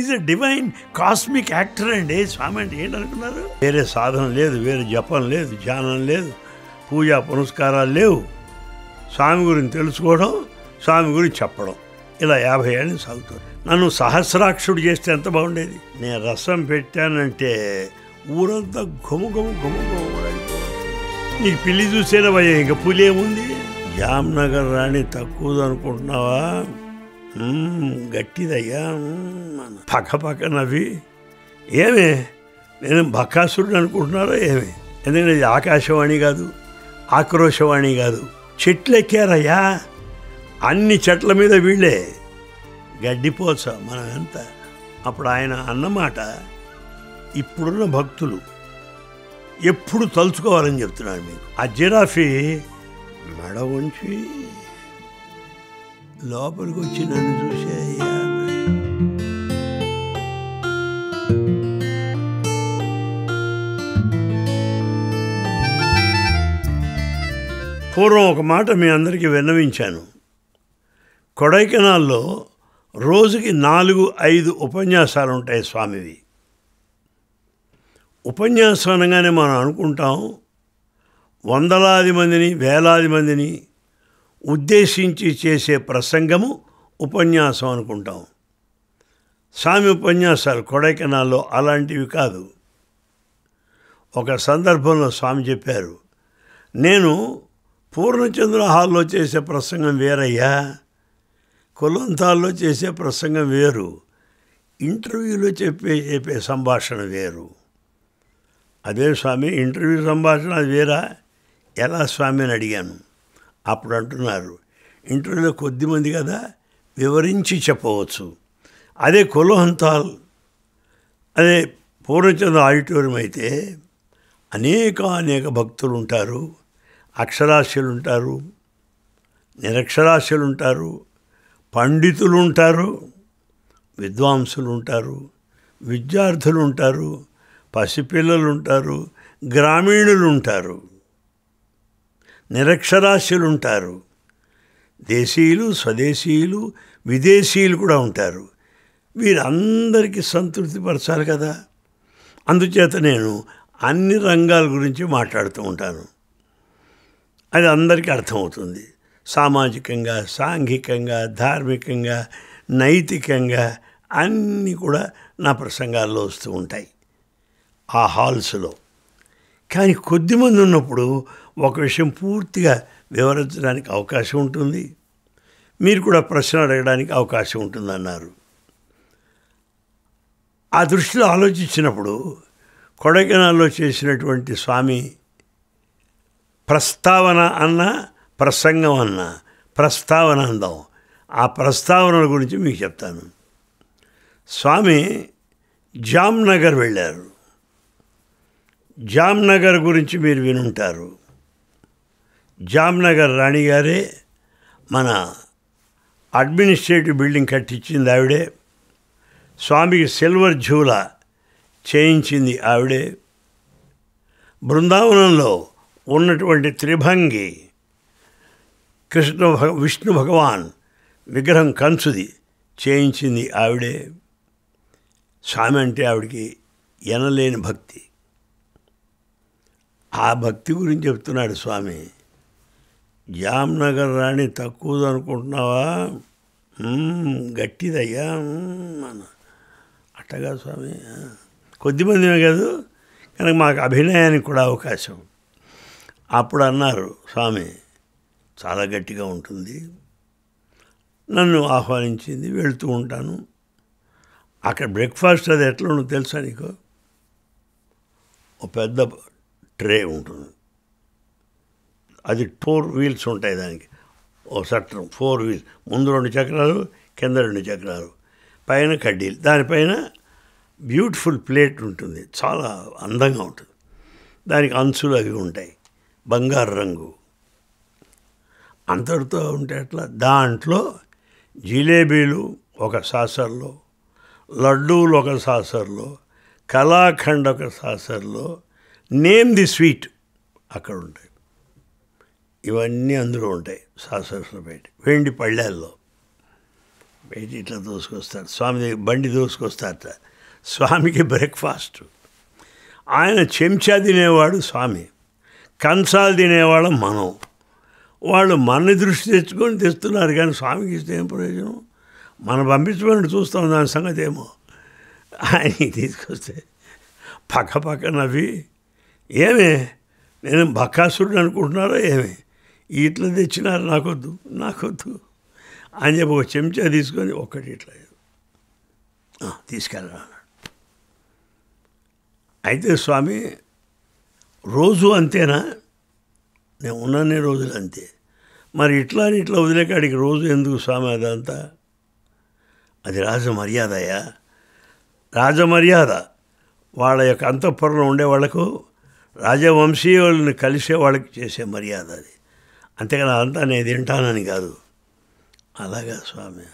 Is a divine cosmic actor అండి స్వామి అంటే ఏంటనుకున్నారు వేరే సాధన లేదు వేరే జపం లేదు ధ్యానం లేదు పూజా పునస్కారాలు లేవు స్వామి గురించి తెలుసుకోవడం స్వామి గురించి చెప్పడం ఇలా యాభై ఏళ్ళు సాగుతారు నన్ను సహస్రాక్షుడు చేస్తే ఎంత బాగుండేది నేను రసం పెట్టానంటే ఊరంతా గుము గుము ఘుమ నీకు పిల్లి భయ ఇంకా పులి ఏముంది జామ్నగర్ రాణి తక్కువది అనుకుంటున్నావా గట్టిదయ్యా పక్క పక్క నవ్వి ఏమే నేను బకాసురుడు అనుకుంటున్నారా ఏమి ఎందుకంటే ఇది ఆకాశవాణి కాదు ఆక్రోశవాణి కాదు చెట్లు ఎక్కారయ్యా అన్ని చెట్ల మీద వీళ్ళే గడ్డిపోచ మనం ఎంత అప్పుడు ఆయన అన్నమాట ఇప్పుడున్న భక్తులు ఎప్పుడు తలుచుకోవాలని చెప్తున్నాను మీకు ఆ జిరాఫీ మెడ ఉంచి లోపలికి వచ్చి నన్ను చూసేయ్యా పూర్వం ఒక మాట మీ అందరికీ విన్నవించాను కొడైకెనాల్లో రోజుకి నాలుగు ఐదు ఉపన్యాసాలు ఉంటాయి స్వామివి ఉపన్యాసం అనగానే మనం అనుకుంటాం వందలాది మందిని వేలాది మందిని ఉద్దేశించి చేసే ప్రసంగము ఉపన్యాసం అనుకుంటాం స్వామి ఉపన్యాసాలు కొడైకెనాల్లో అలాంటివి కాదు ఒక సందర్భంలో స్వామి చెప్పారు నేను పూర్ణచంద్ర హాల్లో చేసే ప్రసంగం వేరయ్యా కొలంతాల్లో చేసే ప్రసంగం వేరు ఇంటర్వ్యూలో చెప్పే చెప్పే సంభాషణ వేరు అదే స్వామి ఇంటర్వ్యూ సంభాషణ అది వేరా ఎలా స్వామి అని అడిగాను అప్పుడు అంటున్నారు ఇంటర్వ్యూలో కొద్దిమంది కదా వివరించి చెప్పవచ్చు అదే కొలోహంతాల్ అదే పూర్ణచంద్ర ఆడిటోరియం అయితే అనేక అనేక భక్తులు ఉంటారు అక్షరాస్యులు ఉంటారు నిరక్షరాస్యులు ఉంటారు పండితులు ఉంటారు విద్వాంసులు ఉంటారు విద్యార్థులు ఉంటారు పసిపిల్లలు ఉంటారు గ్రామీణులు ఉంటారు నిరక్షరాస్యులుంటారు దేశీయులు స్వదేశీయులు విదేశీయులు కూడా ఉంటారు వీరందరికీ పరచాలి కదా అందుచేత నేను అన్ని రంగాల గురించి మాట్లాడుతూ ఉంటాను అది అందరికీ అర్థమవుతుంది సామాజికంగా సాంఘికంగా ధార్మికంగా నైతికంగా అన్నీ కూడా నా ప్రసంగాల్లో వస్తూ ఉంటాయి ఆ హాల్స్లో కానీ కొద్దిమంది ఉన్నప్పుడు ఒక విషయం పూర్తిగా వివరించడానికి అవకాశం ఉంటుంది మీరు కూడా ప్రశ్న అడగడానికి అవకాశం ఉంటుందన్నారు ఆ దృష్టిలో ఆలోచించినప్పుడు కొడైకెనాల్లో చేసినటువంటి స్వామి ప్రస్తావన అన్న ప్రసంగం అన్న ప్రస్తావన అందాం ఆ ప్రస్తావనల గురించి మీకు చెప్తాను స్వామి జామ్నగర్ వెళ్ళారు జామ్నగర్ గురించి మీరు వినుంటారు జామ్నగర్ రాణిగారే మన అడ్మినిస్ట్రేటివ్ బిల్డింగ్ కట్టించింది ఆవిడే స్వామికి సిల్వర్ జూల చేయించింది ఆవిడే బృందావనంలో ఉన్నటువంటి త్రిభంగి కృష్ణ విష్ణు భగవాన్ విగ్రహం కంచుది చేయించింది ఆవిడే స్వామి అంటే ఆవిడికి ఎనలేని భక్తి ఆ భక్తి గురించి చెప్తున్నాడు స్వామి జామ్నగర్ రాణి తక్కువది అనుకుంటున్నావా గట్టిదయ్యా అన్న అట్టగా స్వామి కొద్దిమందిమే కాదు కనుక మాకు అభినయానికి కూడా అవకాశం అప్పుడు అన్నారు స్వామి చాలా గట్టిగా ఉంటుంది నన్ను ఆహ్వానించింది వెళుతూ ఉంటాను అక్కడ బ్రేక్ఫాస్ట్ అది ఎట్లా తెలుసా నీకు ఒక పెద్ద ట్రే ఉంటుంది అది ఫోర్ వీల్స్ ఉంటాయి దానికి ఓ సట్రం ఫోర్ వీల్స్ ముందు రెండు చక్రాలు కింద రెండు చక్రాలు పైన కడ్డీలు దానిపైన బ్యూటిఫుల్ ప్లేట్ ఉంటుంది చాలా అందంగా ఉంటుంది దానికి అంచులు అవి ఉంటాయి బంగారు రంగు అంతటితో ఉంటే అట్లా దాంట్లో జిలేబీలు ఒక సాసర్లో లడ్డూలు ఒక సాసర్లో కళాఖండ్ ఒక సాసర్లో నేమ్ ది స్వీట్ అక్కడ ఉంటాయి ఇవన్నీ అందులో ఉంటాయి శాస్త్రపేట వెండి పళ్ళల్లో బయట ఇట్లా దోసుకొస్తారు స్వామి బండి దోసుకొస్తారట స్వామికి బ్రేక్ఫాస్ట్ ఆయన చెంచా తినేవాడు స్వామి కంచాలు తినేవాడు మనం వాళ్ళు మన దృష్టి తెచ్చుకొని తెస్తున్నారు కానీ స్వామికి ఇస్తే ఏం ప్రయోజనం మనం పంపించమని చూస్తాం దాని సంగతి ఏమో ఆయన తీసుకొస్తే పక్క పక్కనవి ఏమే నేను బకాసురుడు అనుకుంటున్నారా ఏమే ఇట్లా తెచ్చినారు నాకొద్దు నాకొద్దు అని చెప్పి ఒక చెంచా తీసుకొని ఒక్కటి ఇట్లా తీసుకెళ్ళరా అయితే స్వామి రోజు అంతేనా నేను ఉన్నానే రోజులు అంతే మరి ఇట్లా అని ఇట్లా వదిలేకాడికి రోజు ఎందుకు స్వామి అదంతా అది రాజమర్యాదయా రాజమర్యాద వాళ్ళ యొక్క అంతఃపురంలో ఉండే వాళ్ళకు రాజవంశీయులను కలిసే వాళ్ళకి చేసే మర్యాద అది అంతేకాని అదంతా నేను తింటానని కాదు అలాగా స్వామి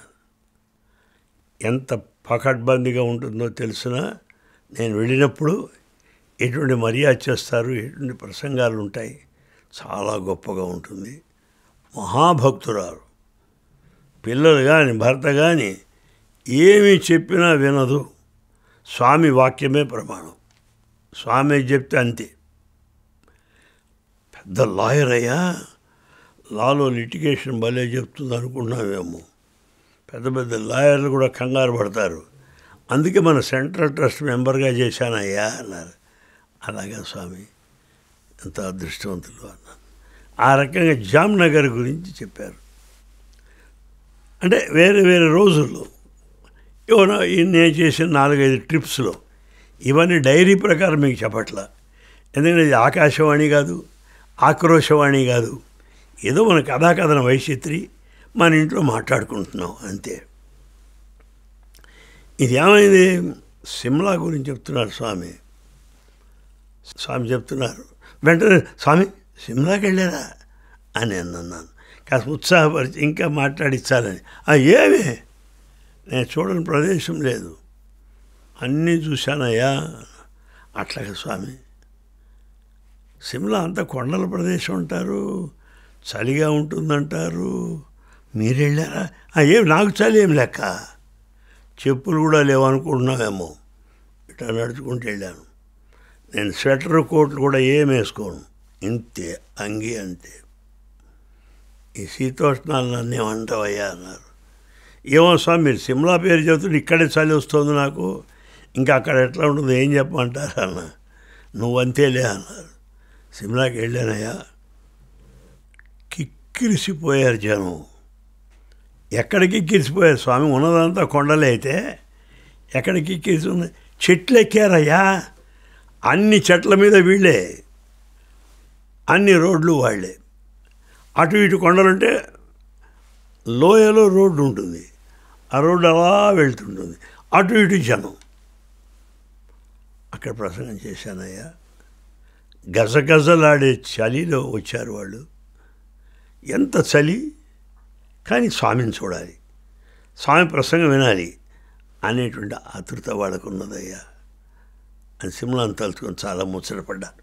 ఎంత పకడ్బందీగా ఉంటుందో తెలిసిన నేను వెళ్ళినప్పుడు ఎటువంటి మర్యాద చేస్తారు ఎటువంటి ప్రసంగాలు ఉంటాయి చాలా గొప్పగా ఉంటుంది మహాభక్తురాలు పిల్లలు కానీ భర్త కానీ ఏమి చెప్పినా వినదు స్వామి వాక్యమే ప్రమాణం స్వామి చెప్తే అంతే ద లాయర్ అయ్యా లాలో లిటిగేషన్ భలే చెప్తుంది అనుకున్నామేమో పెద్ద పెద్ద లాయర్లు కూడా కంగారు పడతారు అందుకే మన సెంట్రల్ ట్రస్ట్ మెంబర్గా చేశానయ్యా అన్నారు అలాగా స్వామి ఎంత అదృష్టవంతులు అన్నారు ఆ రకంగా జామ్నగర్ గురించి చెప్పారు అంటే వేరే వేరే రోజుల్లో ఏమో నేను చేసిన నాలుగైదు ట్రిప్స్లో ఇవన్నీ డైరీ ప్రకారం మీకు చెప్పట్లా ఎందుకంటే ఇది ఆకాశవాణి కాదు ఆక్రోశవాణి కాదు ఏదో మన కథాకథన వైచిత్రి మన ఇంట్లో మాట్లాడుకుంటున్నాం అంతే ఇది ఏమైంది సిమ్లా గురించి చెప్తున్నారు స్వామి స్వామి చెప్తున్నారు వెంటనే స్వామి సిమ్లాకి వెళ్ళారా అని అన్నాను కాస్త ఉత్సాహపరిచి ఇంకా మాట్లాడించాలని ఏమి నేను చూడని ప్రదేశం లేదు అన్నీ చూశానయ్యా అట్లాగే స్వామి సిమ్లా అంతా కొండల ప్రదేశం అంటారు చలిగా ఉంటుందంటారు మీరు వెళ్ళారా ఏం నాకు చలి ఏం లెక్క చెప్పులు కూడా లేవనుకుంటున్నావేమో ఇట్లా నడుచుకుంటూ వెళ్ళాను నేను స్వెటర్ కోట్లు కూడా ఏం వేసుకోను ఇంతే అంగి అంతే ఈ శీతోష్ణాలు నన్ను ఏమంటావయ్యా అన్నారు ఏమో స్వామి మీరు సిమ్లా పేరు చెబుతుంటే ఇక్కడే చలి వస్తుంది నాకు ఇంకా అక్కడ ఎట్లా ఉంటుంది ఏం చెప్పమంటారు అన్న నువ్వంతేలే అన్నారు సిమ్లాకి వెళ్ళానయ్యా కిక్కిరిసిపోయారు జనం ఎక్కడికి కిరిసిపోయారు స్వామి ఉన్నదంతా కొండలే అయితే ఎక్కడికి కిరిసి ఉంది చెట్లు ఎక్కారయ్యా అన్ని చెట్ల మీద వీళ్ళే అన్ని రోడ్లు వాళ్ళే అటు ఇటు కొండలుంటే లోయలో రోడ్డు ఉంటుంది ఆ రోడ్డు అలా వెళ్తుంటుంది అటు ఇటు జనం అక్కడ ప్రసంగం చేశానయ్యా గజగజలాడే చలిలో వచ్చారు వాళ్ళు ఎంత చలి కానీ స్వామిని చూడాలి స్వామి ప్రసంగం వినాలి అనేటువంటి ఆతృత వాళ్ళకు ఉన్నదయ్యా అని సిమ్లాన్ని తలుచుకొని చాలా ముచ్చటపడ్డాను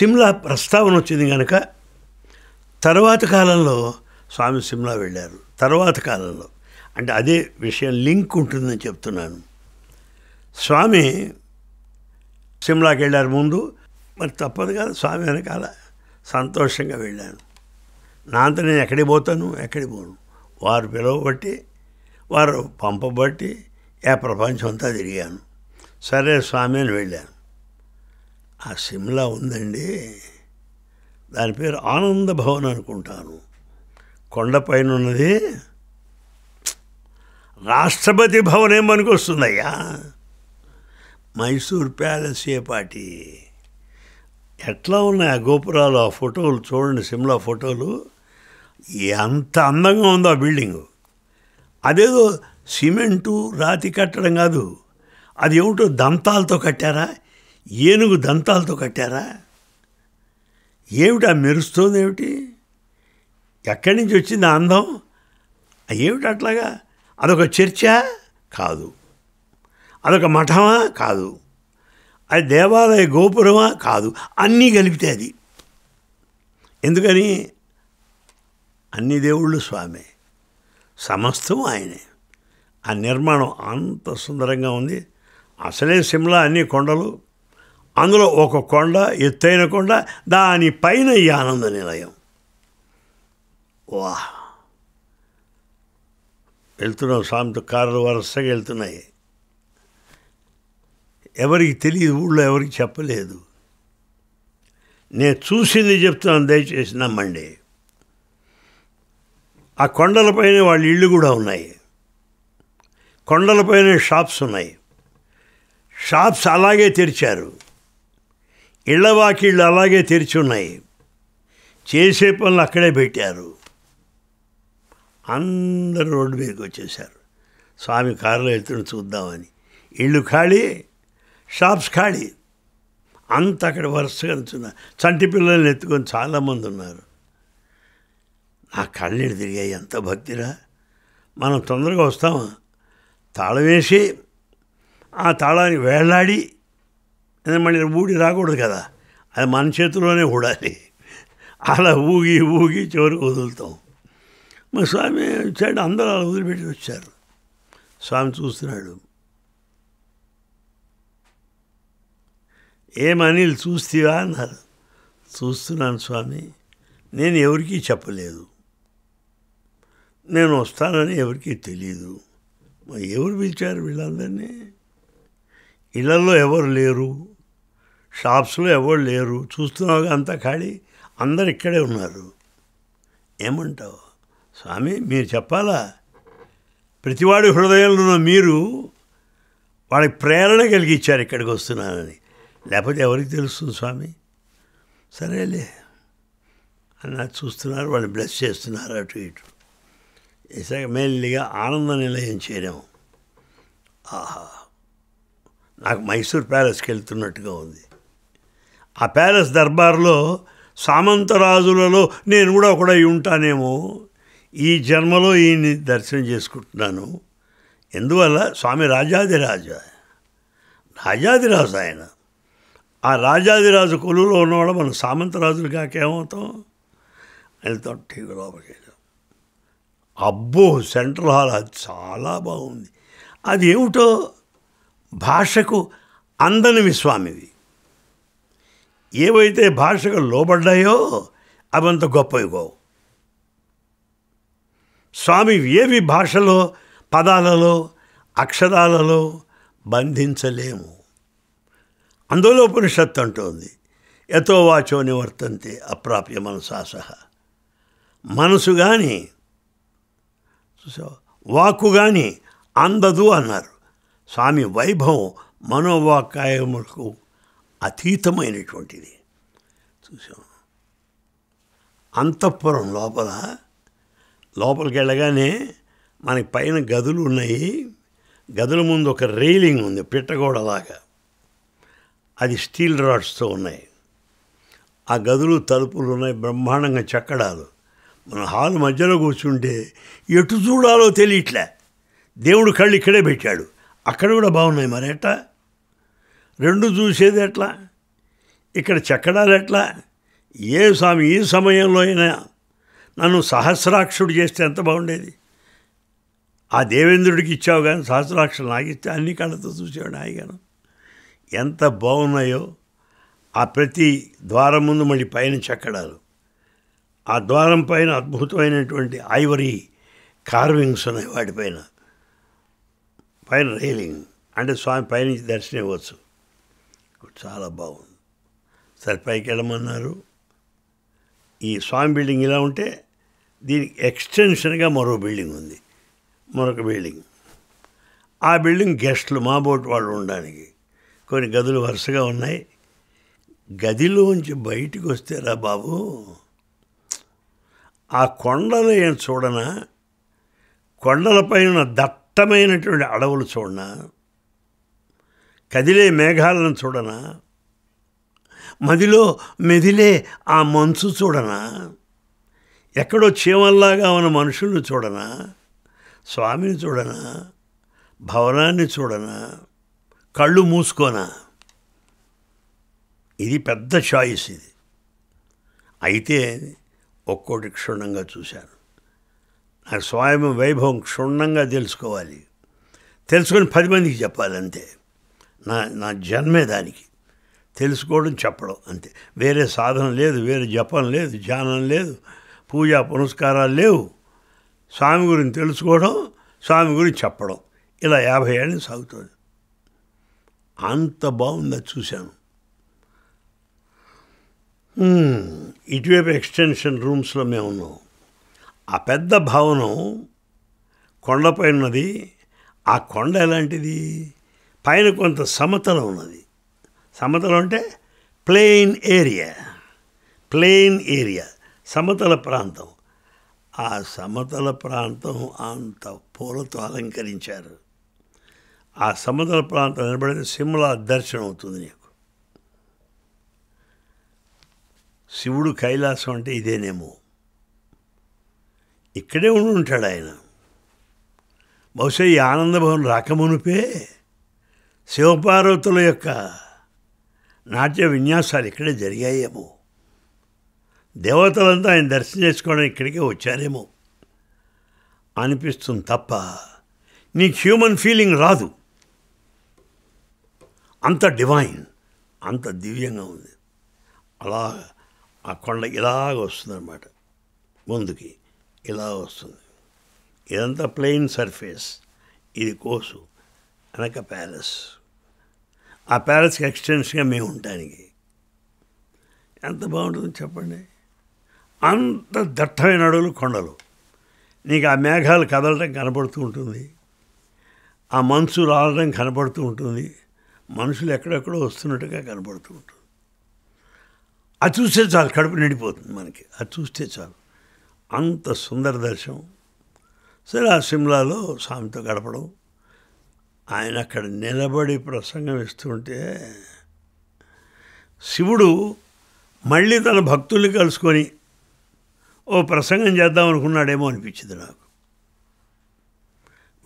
సిమ్లా ప్రస్తావన వచ్చింది కనుక తర్వాత కాలంలో స్వామి సిమ్లా వెళ్ళారు తర్వాత కాలంలో అంటే అదే విషయం లింక్ ఉంటుందని చెప్తున్నాను స్వామి సిమ్లాకి వెళ్ళారు ముందు మరి తప్పదు కదా స్వామి వెనకాల సంతోషంగా వెళ్ళాను నా నేను ఎక్కడికి పోతాను ఎక్కడికి పోను వారు పిలవబట్టి వారు పంపబట్టి ఏ ప్రపంచం అంతా తిరిగాను సరే స్వామి అని వెళ్ళాను ఆ సిమ్లా ఉందండి దాని పేరు ఆనంద భవన్ అనుకుంటాను కొండపైన ఉన్నది రాష్ట్రపతి భవన్ ఏమనికి వస్తుందయ్యా మైసూర్ ప్యాలెస్ పార్టీ ఎట్లా ఉన్నాయి ఆ గోపురాలు ఆ ఫోటోలు చూడండి సిమ్లా ఫోటోలు ఎంత అందంగా ఉందో ఆ బిల్డింగ్ అదేదో సిమెంటు రాతి కట్టడం కాదు అది ఏమిటో దంతాలతో కట్టారా ఏనుగు దంతాలతో కట్టారా ఏమిటా మెరుస్తోంది ఏమిటి ఎక్కడి నుంచి వచ్చింది ఆ అందం ఏమిటి అట్లాగా అదొక చర్చ కాదు అదొక మఠమా కాదు అది దేవాలయ గోపురమా కాదు అన్నీ కలిపితే అది ఎందుకని అన్ని దేవుళ్ళు స్వామి సమస్తం ఆయనే ఆ నిర్మాణం అంత సుందరంగా ఉంది అసలే సిమ్లా అన్ని కొండలు అందులో ఒక కొండ ఎత్తైన కొండ దానిపైన ఈ ఆనంద నిలయం వా వెళ్తున్నాం స్వామితో కార్లు వరుసగా వెళ్తున్నాయి ఎవరికి తెలియదు ఊళ్ళో ఎవరికి చెప్పలేదు నేను చూసింది చెప్తున్నాను దయచేసి నమ్మండి ఆ కొండలపైన వాళ్ళ ఇళ్ళు కూడా ఉన్నాయి కొండలపైన షాప్స్ ఉన్నాయి షాప్స్ అలాగే తెరిచారు ఇళ్లవాకిళ్ళు అలాగే తెరిచి ఉన్నాయి చేసే పనులు అక్కడే పెట్టారు అందరూ రోడ్డు మీదకి వచ్చేసారు స్వామి కారులో వెళ్తున్న చూద్దామని ఇళ్ళు ఖాళీ షాప్స్ ఖాళీ అంత అక్కడ వరుసగా నిల్చున్నారు చంటి పిల్లల్ని ఎత్తుకొని చాలామంది ఉన్నారు నా కళ్ళు తిరిగాయి ఎంత భక్తిరా మనం తొందరగా వస్తామా తాళం వేసి ఆ తాళాన్ని వేళ్ళాడి మళ్ళీ ఊడి రాకూడదు కదా అది మన చేతిలోనే ఊడాలి అలా ఊగి ఊగి చివరికి వదులుతాం మా స్వామి వచ్చాడు అందరూ అలా వదిలిపెట్టి వచ్చారు స్వామి చూస్తున్నాడు ఏమని చూస్తీవా అన్నారు చూస్తున్నాను స్వామి నేను ఎవరికీ చెప్పలేదు నేను వస్తానని ఎవరికీ తెలియదు ఎవరు పిలిచారు వీళ్ళందరినీ ఇళ్ళల్లో ఎవరు లేరు షాప్స్లో ఎవరు లేరు చూస్తున్నావు అంతా ఖాళీ అందరు ఇక్కడే ఉన్నారు ఏమంటావు స్వామి మీరు చెప్పాలా ప్రతివాడి హృదయంలో మీరు వాళ్ళకి ప్రేరణ కలిగించారు ఇక్కడికి వస్తున్నానని లేకపోతే ఎవరికి తెలుస్తుంది స్వామి సరేలే అన్న చూస్తున్నారు వాళ్ళు బ్లెస్ చేస్తున్నారు అటు ఇటు ఇసాక మెల్లిగా ఆనంద నిలయం చేరాము ఆహా నాకు మైసూర్ ప్యాలెస్కి వెళ్తున్నట్టుగా ఉంది ఆ ప్యాలెస్ దర్బార్లో సామంతరాజులలో నేను కూడా ఒకడై ఉంటానేమో ఈ జన్మలో ఈయన్ని దర్శనం చేసుకుంటున్నాను ఎందువల్ల స్వామి రాజాదిరాజు రాజాదిరాజు ఆయన ఆ రాజాదిరాజు కొలువులో ఉన్నవాడు మనం సామంతరాజులు కాకేమవుతాం వెళ్తాం టీవీ లోపలికి అబ్బో సెంట్రల్ హాల్ అది చాలా బాగుంది అది ఏమిటో భాషకు అందనివి స్వామివి ఏవైతే భాషకు లోబడ్డాయో అవంత గొప్పవి స్వామి ఏవి భాషలో పదాలలో అక్షరాలలో బంధించలేము అందులో ఉపనిషత్తు అంటోంది ఎతో వాచో నివర్తంతే అప్రాప్య మనసాసహ మనసు కానీ వాక్కు కానీ అందదు అన్నారు స్వామి వైభవం మనోవాకాయములకు అతీతమైనటువంటిది చూసాం అంతఃపురం లోపల లోపలికి వెళ్ళగానే మనకి పైన గదులు ఉన్నాయి గదుల ముందు ఒక రైలింగ్ ఉంది పిట్టగోడలాగా అది స్టీల్ రాడ్స్తో ఉన్నాయి ఆ గదులు తలుపులు ఉన్నాయి బ్రహ్మాండంగా చక్కడాలు మన హాల్ మధ్యలో కూర్చుంటే ఎటు చూడాలో తెలియట్లే దేవుడు కళ్ళు ఇక్కడే పెట్టాడు అక్కడ కూడా బాగున్నాయి మరి ఎట్టా రెండు చూసేది ఎట్లా ఇక్కడ చెక్కడాలు ఎట్లా ఏ స్వామి ఈ సమయంలో అయినా నన్ను సహస్రాక్షుడు చేస్తే ఎంత బాగుండేది ఆ దేవేంద్రుడికి ఇచ్చావు కానీ సహస్రాక్షులు నాగిస్తే అన్ని కళ్ళతో చూసేవాడు ఆయన ఎంత బాగున్నాయో ఆ ప్రతి ద్వారం ముందు మళ్ళీ పైన చెక్కడాలు ఆ ద్వారం పైన అద్భుతమైనటువంటి ఐవరీ కార్వింగ్స్ ఉన్నాయి వాటిపైన పైన రైలింగ్ అంటే స్వామి పైనుంచి దర్శనం ఇవ్వచ్చు చాలా బాగుంది సరే పైకి వెళ్ళమన్నారు ఈ స్వామి బిల్డింగ్ ఇలా ఉంటే దీనికి ఎక్స్టెన్షన్గా మరో బిల్డింగ్ ఉంది మరొక బిల్డింగ్ ఆ బిల్డింగ్ గెస్ట్లు మా బోట్ వాళ్ళు ఉండడానికి కొన్ని గదులు వరుసగా ఉన్నాయి గదిలోంచి బయటికి రా బాబు ఆ కొండలు ఏం చూడనా కొండలపైన దట్టమైనటువంటి అడవులు చూడనా కదిలే మేఘాలను చూడనా మదిలో మెదిలే ఆ మంచు చూడనా ఎక్కడో చీమల్లాగా ఉన్న మనుషుల్ని చూడనా స్వామిని చూడనా భవనాన్ని చూడనా కళ్ళు మూసుకోనా ఇది పెద్ద చాయిస్ ఇది అయితే ఒక్కోటి క్షుణ్ణంగా చూశాను నాకు స్వామి వైభవం క్షుణ్ణంగా తెలుసుకోవాలి తెలుసుకొని పది మందికి చెప్పాలంతే నా నా జన్మే దానికి తెలుసుకోవడం చెప్పడం అంతే వేరే సాధన లేదు వేరే జపం లేదు ధ్యానం లేదు పూజా పునస్కారాలు లేవు స్వామి గురించి తెలుసుకోవడం స్వామి గురించి చెప్పడం ఇలా యాభై ఏళ్ళు సాగుతుంది అంత బాగుంది అది చూశాను ఇటువైపు ఎక్స్టెన్షన్ రూమ్స్లో మేము ఉన్నాం ఆ పెద్ద భవనం కొండపై ఉన్నది ఆ కొండ ఎలాంటిది పైన కొంత సమతలం ఉన్నది సమతలం అంటే ప్లెయిన్ ఏరియా ప్లెయిన్ ఏరియా సమతల ప్రాంతం ఆ సమతల ప్రాంతం అంత పూలతో అలంకరించారు ఆ సమతల ప్రాంతం నిలబడితే సిమ్లా దర్శనం అవుతుంది నీకు శివుడు కైలాసం అంటే ఇదేనేమో ఇక్కడే ఉండి ఉంటాడు ఆయన బహుశా ఈ ఆనందభవన్ రాకమునిపే శివపార్వతుల యొక్క నాట్య విన్యాసాలు ఇక్కడే జరిగాయేమో దేవతలంతా ఆయన దర్శనం చేసుకోవడం ఇక్కడికే వచ్చారేమో అనిపిస్తుంది తప్ప నీకు హ్యూమన్ ఫీలింగ్ రాదు అంత డివైన్ అంత దివ్యంగా ఉంది అలా ఆ కొండ ఇలాగ వస్తుందన్నమాట ముందుకి ఇలా వస్తుంది ఇదంతా ప్లెయిన్ సర్ఫేస్ ఇది కోసు వెనక ప్యాలెస్ ఆ ప్యాలెస్కి ఎక్స్టెన్షన్గా మేము ఉండడానికి ఎంత బాగుంటుందో చెప్పండి అంత దట్టమైన అడవులు కొండలు నీకు ఆ మేఘాలు కదలడం కనపడుతూ ఉంటుంది ఆ మనసు రావడం కనపడుతూ ఉంటుంది మనుషులు ఎక్కడెక్కడో వస్తున్నట్టుగా కనపడుతూ ఉంటుంది అది చూస్తే చాలు కడుపు నిండిపోతుంది మనకి అది చూస్తే చాలు అంత సుందర దర్శనం సరే ఆ సిమ్లాలో స్వామితో గడపడం ఆయన అక్కడ నిలబడి ప్రసంగం ఇస్తుంటే శివుడు మళ్ళీ తన భక్తుల్ని కలుసుకొని ఓ ప్రసంగం చేద్దాం అనుకున్నాడేమో అనిపించింది నాకు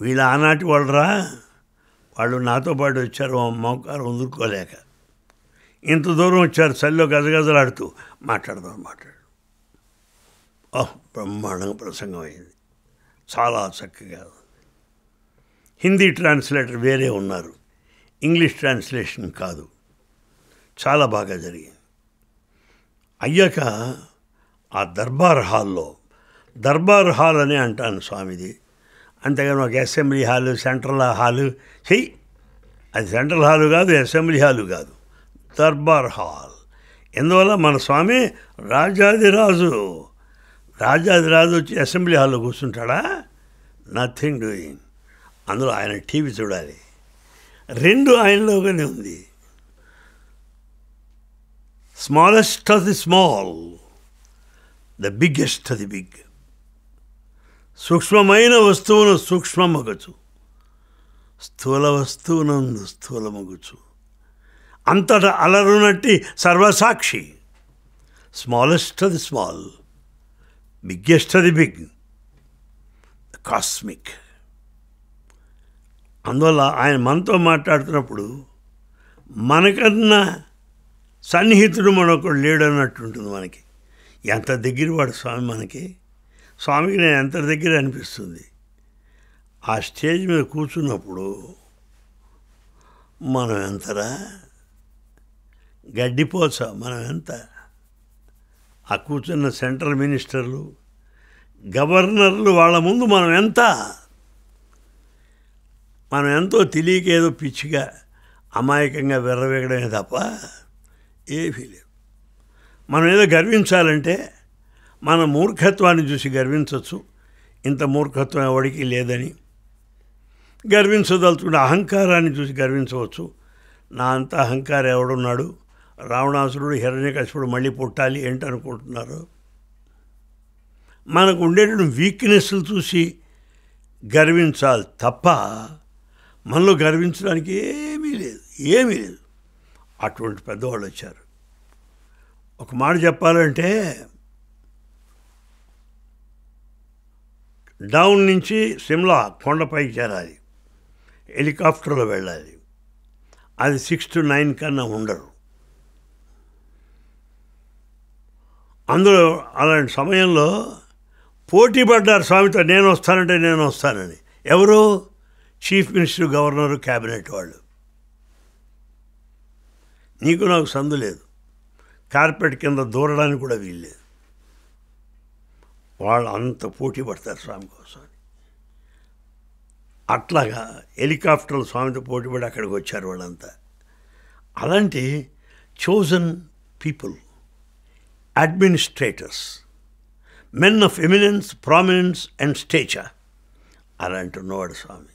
వీళ్ళు ఆనాటి వాళ్ళరా వాళ్ళు నాతో పాటు వచ్చారు మోకారు ఉందుకోలేక ఇంత దూరం వచ్చారు చల్లో గజగజలాడుతూ మాట్లాడదాం మాట్లాడు ఓహ్ బ్రహ్మాండంగా ప్రసంగం అయింది చాలా చక్కగా హిందీ ట్రాన్స్లేటర్ వేరే ఉన్నారు ఇంగ్లీష్ ట్రాన్స్లేషన్ కాదు చాలా బాగా జరిగింది అయ్యాక ఆ దర్బార్ హాల్లో దర్బార్ హాల్ అనే అంటాను స్వామిది అంతేగాని ఒక అసెంబ్లీ హాలు సెంట్రల్ హాలు చెయ్యి అది సెంట్రల్ హాలు కాదు అసెంబ్లీ హాలు కాదు దర్బార్ హాల్ ఎందువల్ల మన స్వామి రాజాదిరాజు రాజాదిరాజు వచ్చి అసెంబ్లీ హాల్లో కూర్చుంటాడా నథింగ్ డూయింగ్ అందులో ఆయన టీవీ చూడాలి రెండు ఆయనలోగానే ఉంది smallest of the small the biggest of the big సూక్ష్మమైన వస్తువును సూక్ష్మమగచు స్థూల వస్తువునందు స్థూలమగుచు అంతట అలరునట్టి సర్వసాక్షి smallest the small biggest the big cosmic అందువల్ల ఆయన మనతో మాట్లాడుతున్నప్పుడు మనకన్నా సన్నిహితుడు మనొకడు లేడు అన్నట్టు ఉంటుంది మనకి ఎంత దగ్గర వాడు స్వామి మనకి స్వామికి నేను ఎంత దగ్గర అనిపిస్తుంది ఆ స్టేజ్ మీద కూర్చున్నప్పుడు మనం ఎంతరా గడ్డిపోసా మనం ఎంత ఆ కూర్చున్న సెంట్రల్ మినిస్టర్లు గవర్నర్లు వాళ్ళ ముందు మనం ఎంత మనం ఎంతో తెలియకేదో పిచ్చిగా అమాయకంగా విర్రవేగడమే తప్ప ఏమీ లేదు మనం ఏదో గర్వించాలంటే మన మూర్ఖత్వాన్ని చూసి గర్వించవచ్చు ఇంత మూర్ఖత్వం ఎవడికి లేదని గర్వించదలుచుకున్న అహంకారాన్ని చూసి గర్వించవచ్చు నా అంత అహంకారం ఎవడున్నాడు రావణాసురుడు హిరణ్యకశిపుడు మళ్ళీ పుట్టాలి ఏంటనుకుంటున్నారు మనకు ఉండేటువంటి వీక్నెస్లు చూసి గర్వించాలి తప్ప మనలో గర్వించడానికి ఏమీ లేదు ఏమీ లేదు అటువంటి పెద్దవాళ్ళు వచ్చారు ఒక మాట చెప్పాలంటే డౌన్ నుంచి సిమ్లా కొండపైకి చేరాలి హెలికాప్టర్లో వెళ్ళాలి అది సిక్స్ టు నైన్ కన్నా ఉండరు అందులో అలాంటి సమయంలో పోటీ పడ్డారు స్వామితో నేను వస్తానంటే నేను వస్తానని ఎవరు చీఫ్ మినిస్టర్ గవర్నర్ క్యాబినెట్ వాళ్ళు నీకు నాకు సందు లేదు కార్పెట్ కింద దూరడానికి కూడా వీల్లేదు వాళ్ళు అంత పోటీ పడతారు స్వామి కోసం అట్లాగా హెలికాప్టర్లు స్వామితో పోటీపడి అక్కడికి వచ్చారు వాళ్ళంతా అలాంటి chosen people administrators men of eminence prominence and stature అలాంటి ఉన్నవాడు స్వామి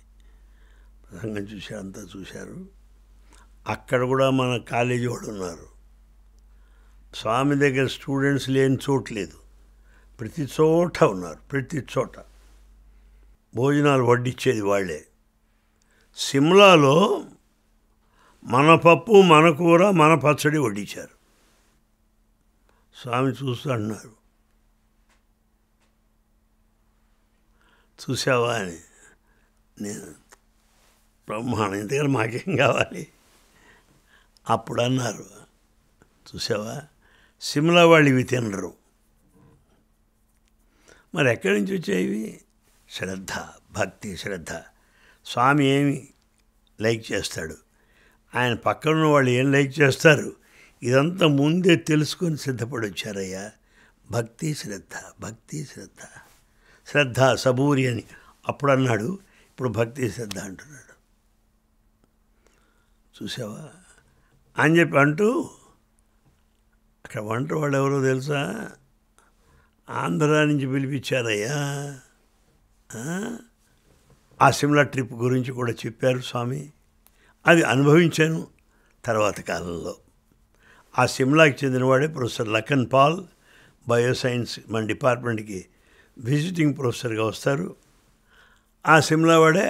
రంగం చూసి అంతా చూశారు అక్కడ కూడా మన కాలేజీ వాడు ఉన్నారు స్వామి దగ్గర స్టూడెంట్స్ లేని చోటు లేదు ప్రతి చోట ఉన్నారు ప్రతి చోట భోజనాలు వడ్డిచ్చేది వాళ్ళే సిమ్లాలో మన పప్పు మన కూర మన పచ్చడి వడ్డించారు స్వామి చూస్తున్నారు చూసావా అని నేను బ్రహ్మాండం ఇంతకన్నా మాకేం కావాలి అప్పుడు అన్నారు చూసావా సిమ్లా వాళ్ళు ఇవి తినరు మరి ఎక్కడి నుంచి వచ్చేవి శ్రద్ధ భక్తి శ్రద్ధ స్వామి ఏమి లైక్ చేస్తాడు ఆయన పక్కన ఉన్న వాళ్ళు ఏం లైక్ చేస్తారు ఇదంతా ముందే తెలుసుకొని సిద్ధపడి వచ్చారయ్యా భక్తి శ్రద్ధ భక్తి శ్రద్ధ శ్రద్ధ సబూరి అని అప్పుడు అన్నాడు ఇప్పుడు భక్తి శ్రద్ధ అంటున్నాడు చూసావా అని చెప్పి అంటూ అక్కడ వంట వాళ్ళు ఎవరో తెలుసా ఆంధ్ర నుంచి పిలిపించారయ్యా ఆ సిమ్లా ట్రిప్ గురించి కూడా చెప్పారు స్వామి అది అనుభవించాను తర్వాత కాలంలో ఆ సిమ్లాకి చెందినవాడే ప్రొఫెసర్ లఖన్ పాల్ బయోసైన్స్ మన డిపార్ట్మెంట్కి విజిటింగ్ ప్రొఫెసర్గా వస్తారు ఆ సిమ్లా వాడే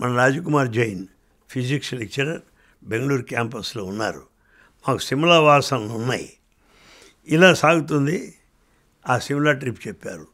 మన రాజకుమార్ జైన్ ఫిజిక్స్ లెక్చరర్ బెంగళూరు క్యాంపస్లో ఉన్నారు మాకు సిమ్లా వాసనలు ఉన్నాయి ఇలా సాగుతుంది ఆ సిమ్లా ట్రిప్ చెప్పారు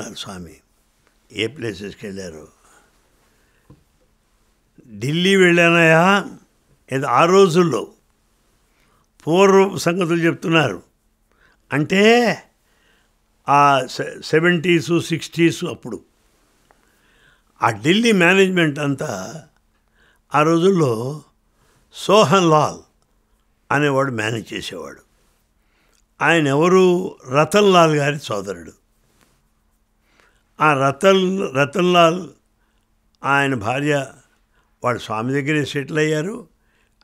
వెళ్తున్నారు స్వామి ఏ ప్లేసెస్కి వెళ్ళారు ఢిల్లీ వెళ్ళానయా ఏదో ఆ రోజుల్లో పూర్వ సంగతులు చెప్తున్నారు అంటే ఆ సెవెంటీసు సిక్స్టీసు అప్పుడు ఆ ఢిల్లీ మేనేజ్మెంట్ అంతా ఆ రోజుల్లో సోహన్ లాల్ అనేవాడు మేనేజ్ చేసేవాడు ఆయన ఎవరు రతన్ లాల్ గారి సోదరుడు ఆ రతన్ రతన్లాల్ ఆయన భార్య వాడు స్వామి దగ్గరే సెటిల్ అయ్యారు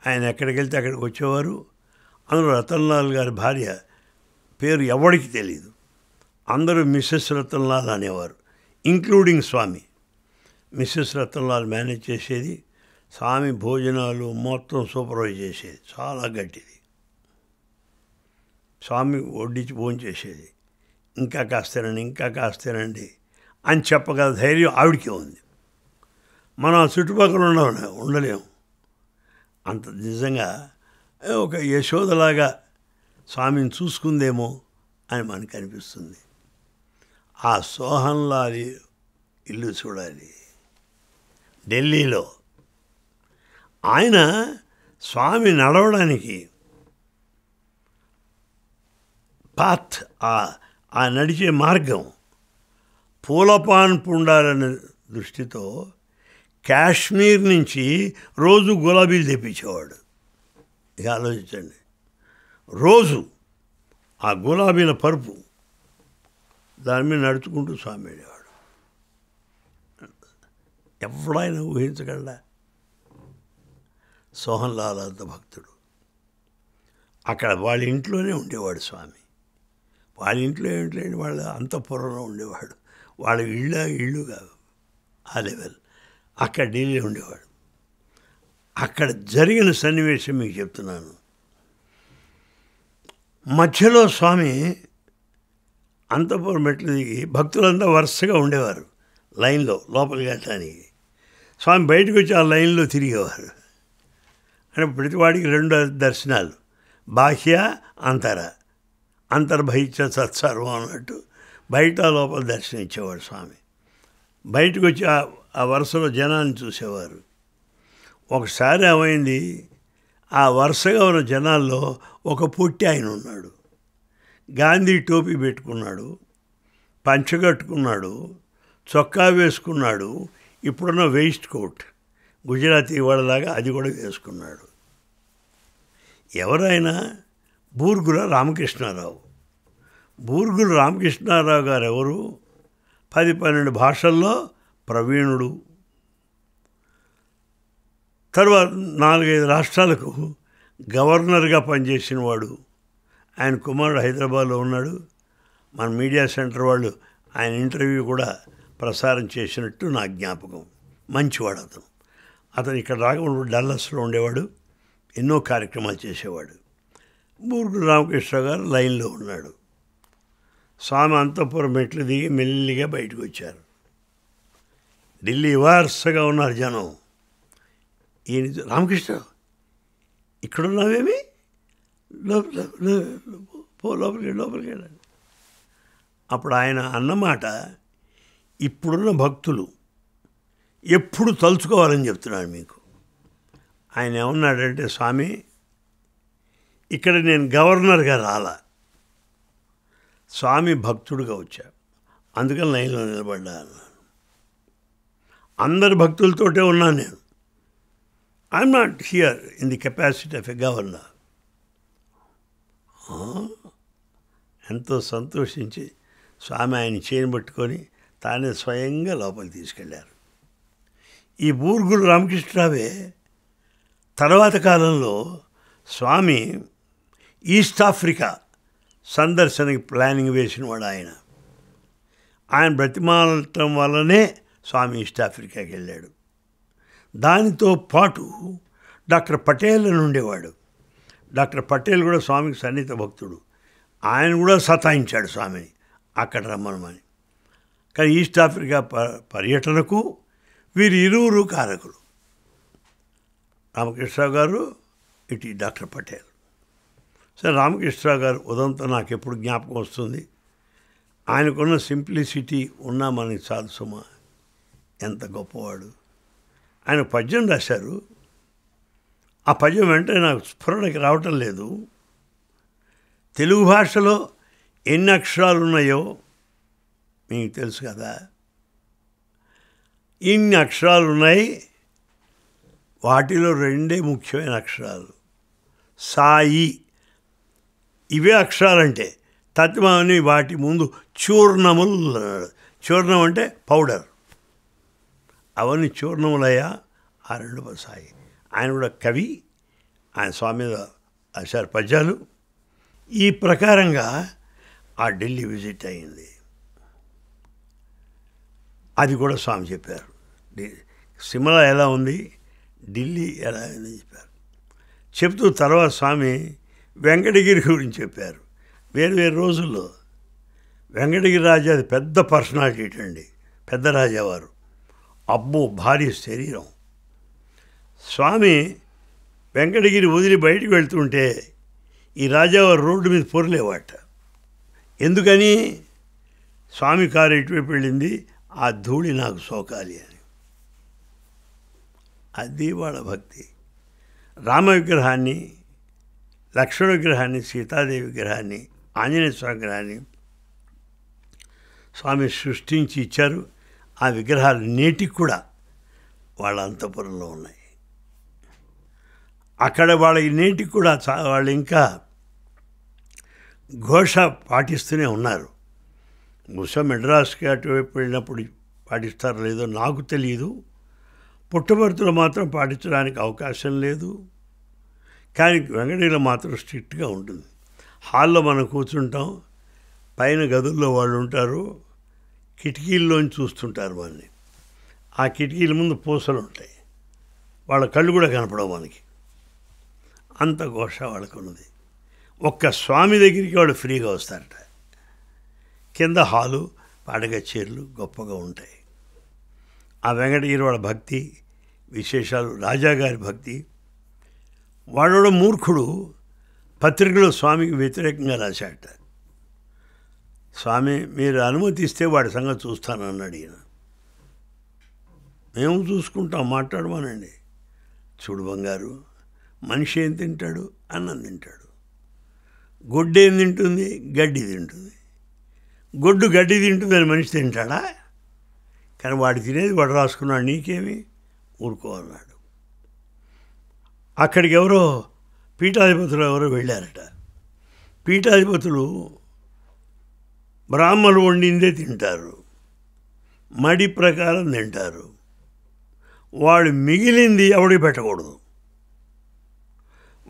ఆయన ఎక్కడికి వెళ్తే అక్కడికి వచ్చేవారు అందులో రతన్లాల్ గారి భార్య పేరు ఎవరికి తెలియదు అందరూ మిస్సెస్ రతన్లాల్ అనేవారు ఇంక్లూడింగ్ స్వామి మిస్సెస్ రతన్లాల్ మేనేజ్ చేసేది స్వామి భోజనాలు మొత్తం సూపర్వైజ్ చేసేది చాలా గట్టిది స్వామి వడ్డించి భోజనం చేసేది ఇంకా కాస్తేనండి ఇంకా కాస్తేనండి అని చెప్పగల ధైర్యం ఆవిడికి ఉంది మనం చుట్టుపక్కల ఉండ ఉండలేము అంత నిజంగా ఒక యశోదలాగా స్వామిని చూసుకుందేమో అని మనకు అనిపిస్తుంది ఆ సోహన్ ఇల్లు చూడాలి ఢిల్లీలో ఆయన స్వామి నడవడానికి పాత్ ఆ నడిచే మార్గం పూలపాన్ పుండాలనే దృష్టితో కాశ్మీర్ నుంచి రోజు గులాబీలు తెప్పించేవాడు ఇక ఆలోచించండి రోజు ఆ గులాబీల పరుపు దాని మీద నడుచుకుంటూ స్వామి వెళ్ళేవాడు ఎవడైనా ఊహించగలడా సోహన్ లాల్ అంత భక్తుడు అక్కడ వాళ్ళ ఇంట్లోనే ఉండేవాడు స్వామి వాళ్ళ ఇంట్లో ఏంటంటే వాళ్ళ అంతఃపురంలో ఉండేవాడు వాళ్ళ ఇళ్ళ ఇళ్ళు కాదు ఆ లెవెల్ అక్కడ ఢిల్లీ ఉండేవాడు అక్కడ జరిగిన సన్నివేశం మీకు చెప్తున్నాను మధ్యలో స్వామి అంతపురం మెట్లు దిగి భక్తులంతా వరుసగా ఉండేవారు లైన్లో లోపలికి వెళ్ళడానికి స్వామి బయటకు వచ్చి ఆ లైన్లో తిరిగేవారు అంటే ప్రతివాడికి రెండు దర్శనాలు బాహ్య అంతర అంతర్బహిత్య సత్సర్వం అన్నట్టు బయట లోపల దర్శనమిచ్చేవాడు స్వామి బయటకు వచ్చి ఆ వరుసలో జనాన్ని చూసేవారు ఒకసారి ఏమైంది ఆ వరుసగా ఉన్న జనాల్లో ఒక పొట్టి ఆయన ఉన్నాడు గాంధీ టోపీ పెట్టుకున్నాడు పంచగట్టుకున్నాడు చొక్కా వేసుకున్నాడు ఇప్పుడున్న వేస్ట్ కోట్ గుజరాతీ వాళ్ళలాగా అది కూడా వేసుకున్నాడు ఎవరైనా బూర్గుల రామకృష్ణారావు బూర్గులు రామకృష్ణారావు గారు ఎవరు పది పన్నెండు భాషల్లో ప్రవీణుడు తర్వాత నాలుగైదు రాష్ట్రాలకు గవర్నర్గా పనిచేసిన వాడు ఆయన కుమారుడు హైదరాబాద్లో ఉన్నాడు మన మీడియా సెంటర్ వాళ్ళు ఆయన ఇంటర్వ్యూ కూడా ప్రసారం చేసినట్టు నా జ్ఞాపకం మంచివాడు అతను అతను ఇక్కడ రాకముడు డల్లస్లో ఉండేవాడు ఎన్నో కార్యక్రమాలు చేసేవాడు బూర్గుడు రామకృష్ణ గారు లైన్లో ఉన్నాడు స్వామి అంతఃపురం మెట్లు దిగి మెల్లిగా బయటకు వచ్చారు ఢిల్లీ వారసగా ఉన్నారు జనం ఈయన రామకృష్ణ ఇక్కడున్నావేమి లోపల లోపలికి లోపలికి వెళ్ళండి అప్పుడు ఆయన అన్నమాట ఇప్పుడున్న భక్తులు ఎప్పుడు తలుచుకోవాలని చెప్తున్నాడు మీకు ఆయన ఏమన్నాడంటే స్వామి ఇక్కడ నేను గవర్నర్గా రాలా స్వామి భక్తుడుగా వచ్చా అందుకని లైన్లో నిలబడ్డా అందరు భక్తులతోటే ఉన్నాను నేను I'm not here in the capacity of a governor ఎంతో సంతోషించి స్వామి ఆయన చేయని పట్టుకొని తానే స్వయంగా లోపలికి తీసుకెళ్ళారు ఈ బూర్గులు రామకృష్ణరావే తర్వాత కాలంలో స్వామి ఈస్ట్ ఆఫ్రికా సందర్శనకి ప్లానింగ్ వేసినవాడు ఆయన ఆయన బ్రతిమాలటం వల్లనే స్వామి ఈస్ట్ ఆఫ్రికాకి వెళ్ళాడు దానితో పాటు డాక్టర్ పటేల్ అని ఉండేవాడు డాక్టర్ పటేల్ కూడా స్వామికి సన్నిహిత భక్తుడు ఆయన కూడా సతాయించాడు స్వామిని అక్కడ రమ్మనమని కానీ ఈస్ట్ ఆఫ్రికా పర్యటనకు వీరు ఇరువురు కారకులు రామకృష్ణ గారు ఇటు డాక్టర్ పటేల్ సరే రామకృష్ణ గారు ఉదంతో నాకు ఎప్పుడు జ్ఞాపకం వస్తుంది ఆయనకున్న సింప్లిసిటీ ఉన్నా మనకి చాలు సుమ ఎంత గొప్పవాడు ఆయన పద్యం రాశారు ఆ పద్యం వెంటనే నాకు స్ఫురణకి రావటం లేదు తెలుగు భాషలో ఎన్ని అక్షరాలు ఉన్నాయో మీకు తెలుసు కదా ఇన్ని అక్షరాలు ఉన్నాయి వాటిలో రెండే ముఖ్యమైన అక్షరాలు సాయి ఇవే అక్షరాలంటే తత్వాన్ని వాటి ముందు చూర్ణములు చూర్ణం అంటే పౌడర్ అవన్నీ చూర్ణములయ్యా ఆ రెండు సాయి ఆయన కూడా కవి ఆయన స్వామి మీద రాశారు పద్యాలు ఈ ప్రకారంగా ఆ ఢిల్లీ విజిట్ అయింది అది కూడా స్వామి చెప్పారు సిమ్లా ఎలా ఉంది ఢిల్లీ ఎలా అని చెప్పారు చెప్తూ తర్వాత స్వామి వెంకటగిరి గురించి చెప్పారు వేరు వేరు రోజుల్లో వెంకటగిరి రాజా అది పెద్ద పర్సనాలిటీ అండి పెద్ద రాజావారు అబ్బో భారీ శరీరం స్వామి వెంకటగిరి వదిలి బయటకు వెళ్తుంటే ఈ రాజావారు రోడ్డు మీద పొరలేవాట ఎందుకని స్వామి కారు ఎటువైపు వెళ్ళింది ఆ ధూళి నాకు సోకాలి అని అది వాళ్ళ భక్తి రామ విగ్రహాన్ని లక్ష్మణ విగ్రహాన్ని సీతాదేవి విగ్రహాన్ని ఆంజనేయ స్వామి విగ్రహాన్ని స్వామి సృష్టించి ఇచ్చారు ఆ విగ్రహాలు నేటికి కూడా వాళ్ళ అంతపురంలో ఉన్నాయి అక్కడ వాళ్ళకి నేటికి కూడా వాళ్ళు ఇంకా ఘోష పాటిస్తూనే ఉన్నారు బహుశా మెడ్రాస్కి అటువైపు వెళ్ళినప్పుడు పాటిస్తారో లేదో నాకు తెలియదు పుట్టబర్తులు మాత్రం పాటించడానికి అవకాశం లేదు కానీ వెంకటగిరిలో మాత్రం స్ట్రిక్ట్గా ఉంటుంది హాల్లో మనం కూర్చుంటాం పైన గదుల్లో వాళ్ళు ఉంటారు కిటికీల్లోంచి చూస్తుంటారు వాళ్ళని ఆ కిటికీల ముందు పూసలు ఉంటాయి వాళ్ళ కళ్ళు కూడా కనపడవు మనకి అంత ఘోష వాళ్ళకు ఉన్నది ఒక్క స్వామి దగ్గరికి వాళ్ళు ఫ్రీగా వస్తారట కింద హాలు చీరలు గొప్పగా ఉంటాయి ఆ వెంకటగిరి వాళ్ళ భక్తి విశేషాలు రాజాగారి భక్తి వాడోడు మూర్ఖుడు పత్రికలో స్వామికి వ్యతిరేకంగా రాశాడట స్వామి మీరు అనుమతిస్తే వాడి సంగతి చూస్తానన్నాడు ఈయన మేము చూసుకుంటాం మాట్లాడమానండి చూడు బంగారు మనిషి ఏం తింటాడు అన్నం తింటాడు గొడ్డు ఏం తింటుంది గడ్డి తింటుంది గొడ్డు గడ్డి తింటుందని మనిషి తింటాడా కానీ వాడు తినేది వాడు రాసుకున్నాడు నీకేమి ఊరుకోవాలన్నాడు అక్కడికి ఎవరో పీఠాధిపతులు ఎవరో వెళ్ళారట పీఠాధిపతులు బ్రాహ్మలు వండిందే తింటారు మడి ప్రకారం తింటారు వాళ్ళు మిగిలింది ఎవడికి పెట్టకూడదు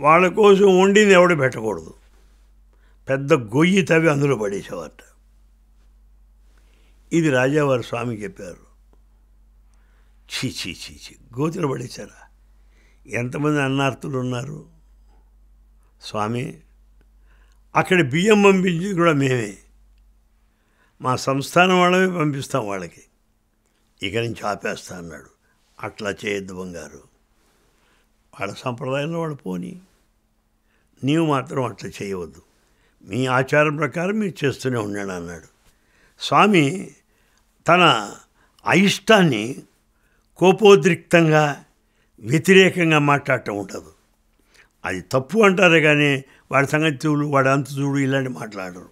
వాళ్ళ కోసం వండింది ఎవడి పెట్టకూడదు పెద్ద గొయ్యి తవి అందులో పడేసేవాట ఇది రాజావారి స్వామి చెప్పారు చీ చీ చీ చీ గోతులు పడేశారా ఎంతమంది అన్నార్థులు ఉన్నారు స్వామి అక్కడ బియ్యం పంపించి కూడా మేమే మా సంస్థానం వాళ్ళమే పంపిస్తాం వాళ్ళకి ఇక నుంచి ఆపేస్తా అన్నాడు అట్లా చేయొద్దు బంగారు వాళ్ళ సంప్రదాయంలో వాళ్ళు పోని నీవు మాత్రం అట్లా చేయవద్దు మీ ఆచారం ప్రకారం మీరు చేస్తూనే ఉన్నాడు అన్నాడు స్వామి తన అయిష్టాన్ని కోపోద్రిక్తంగా వ్యతిరేకంగా మాట్లాడటం ఉండదు అది తప్పు అంటారే కానీ వాడి సంగతి చూడు వాడి అంత చూడు ఇలాంటి మాట్లాడరు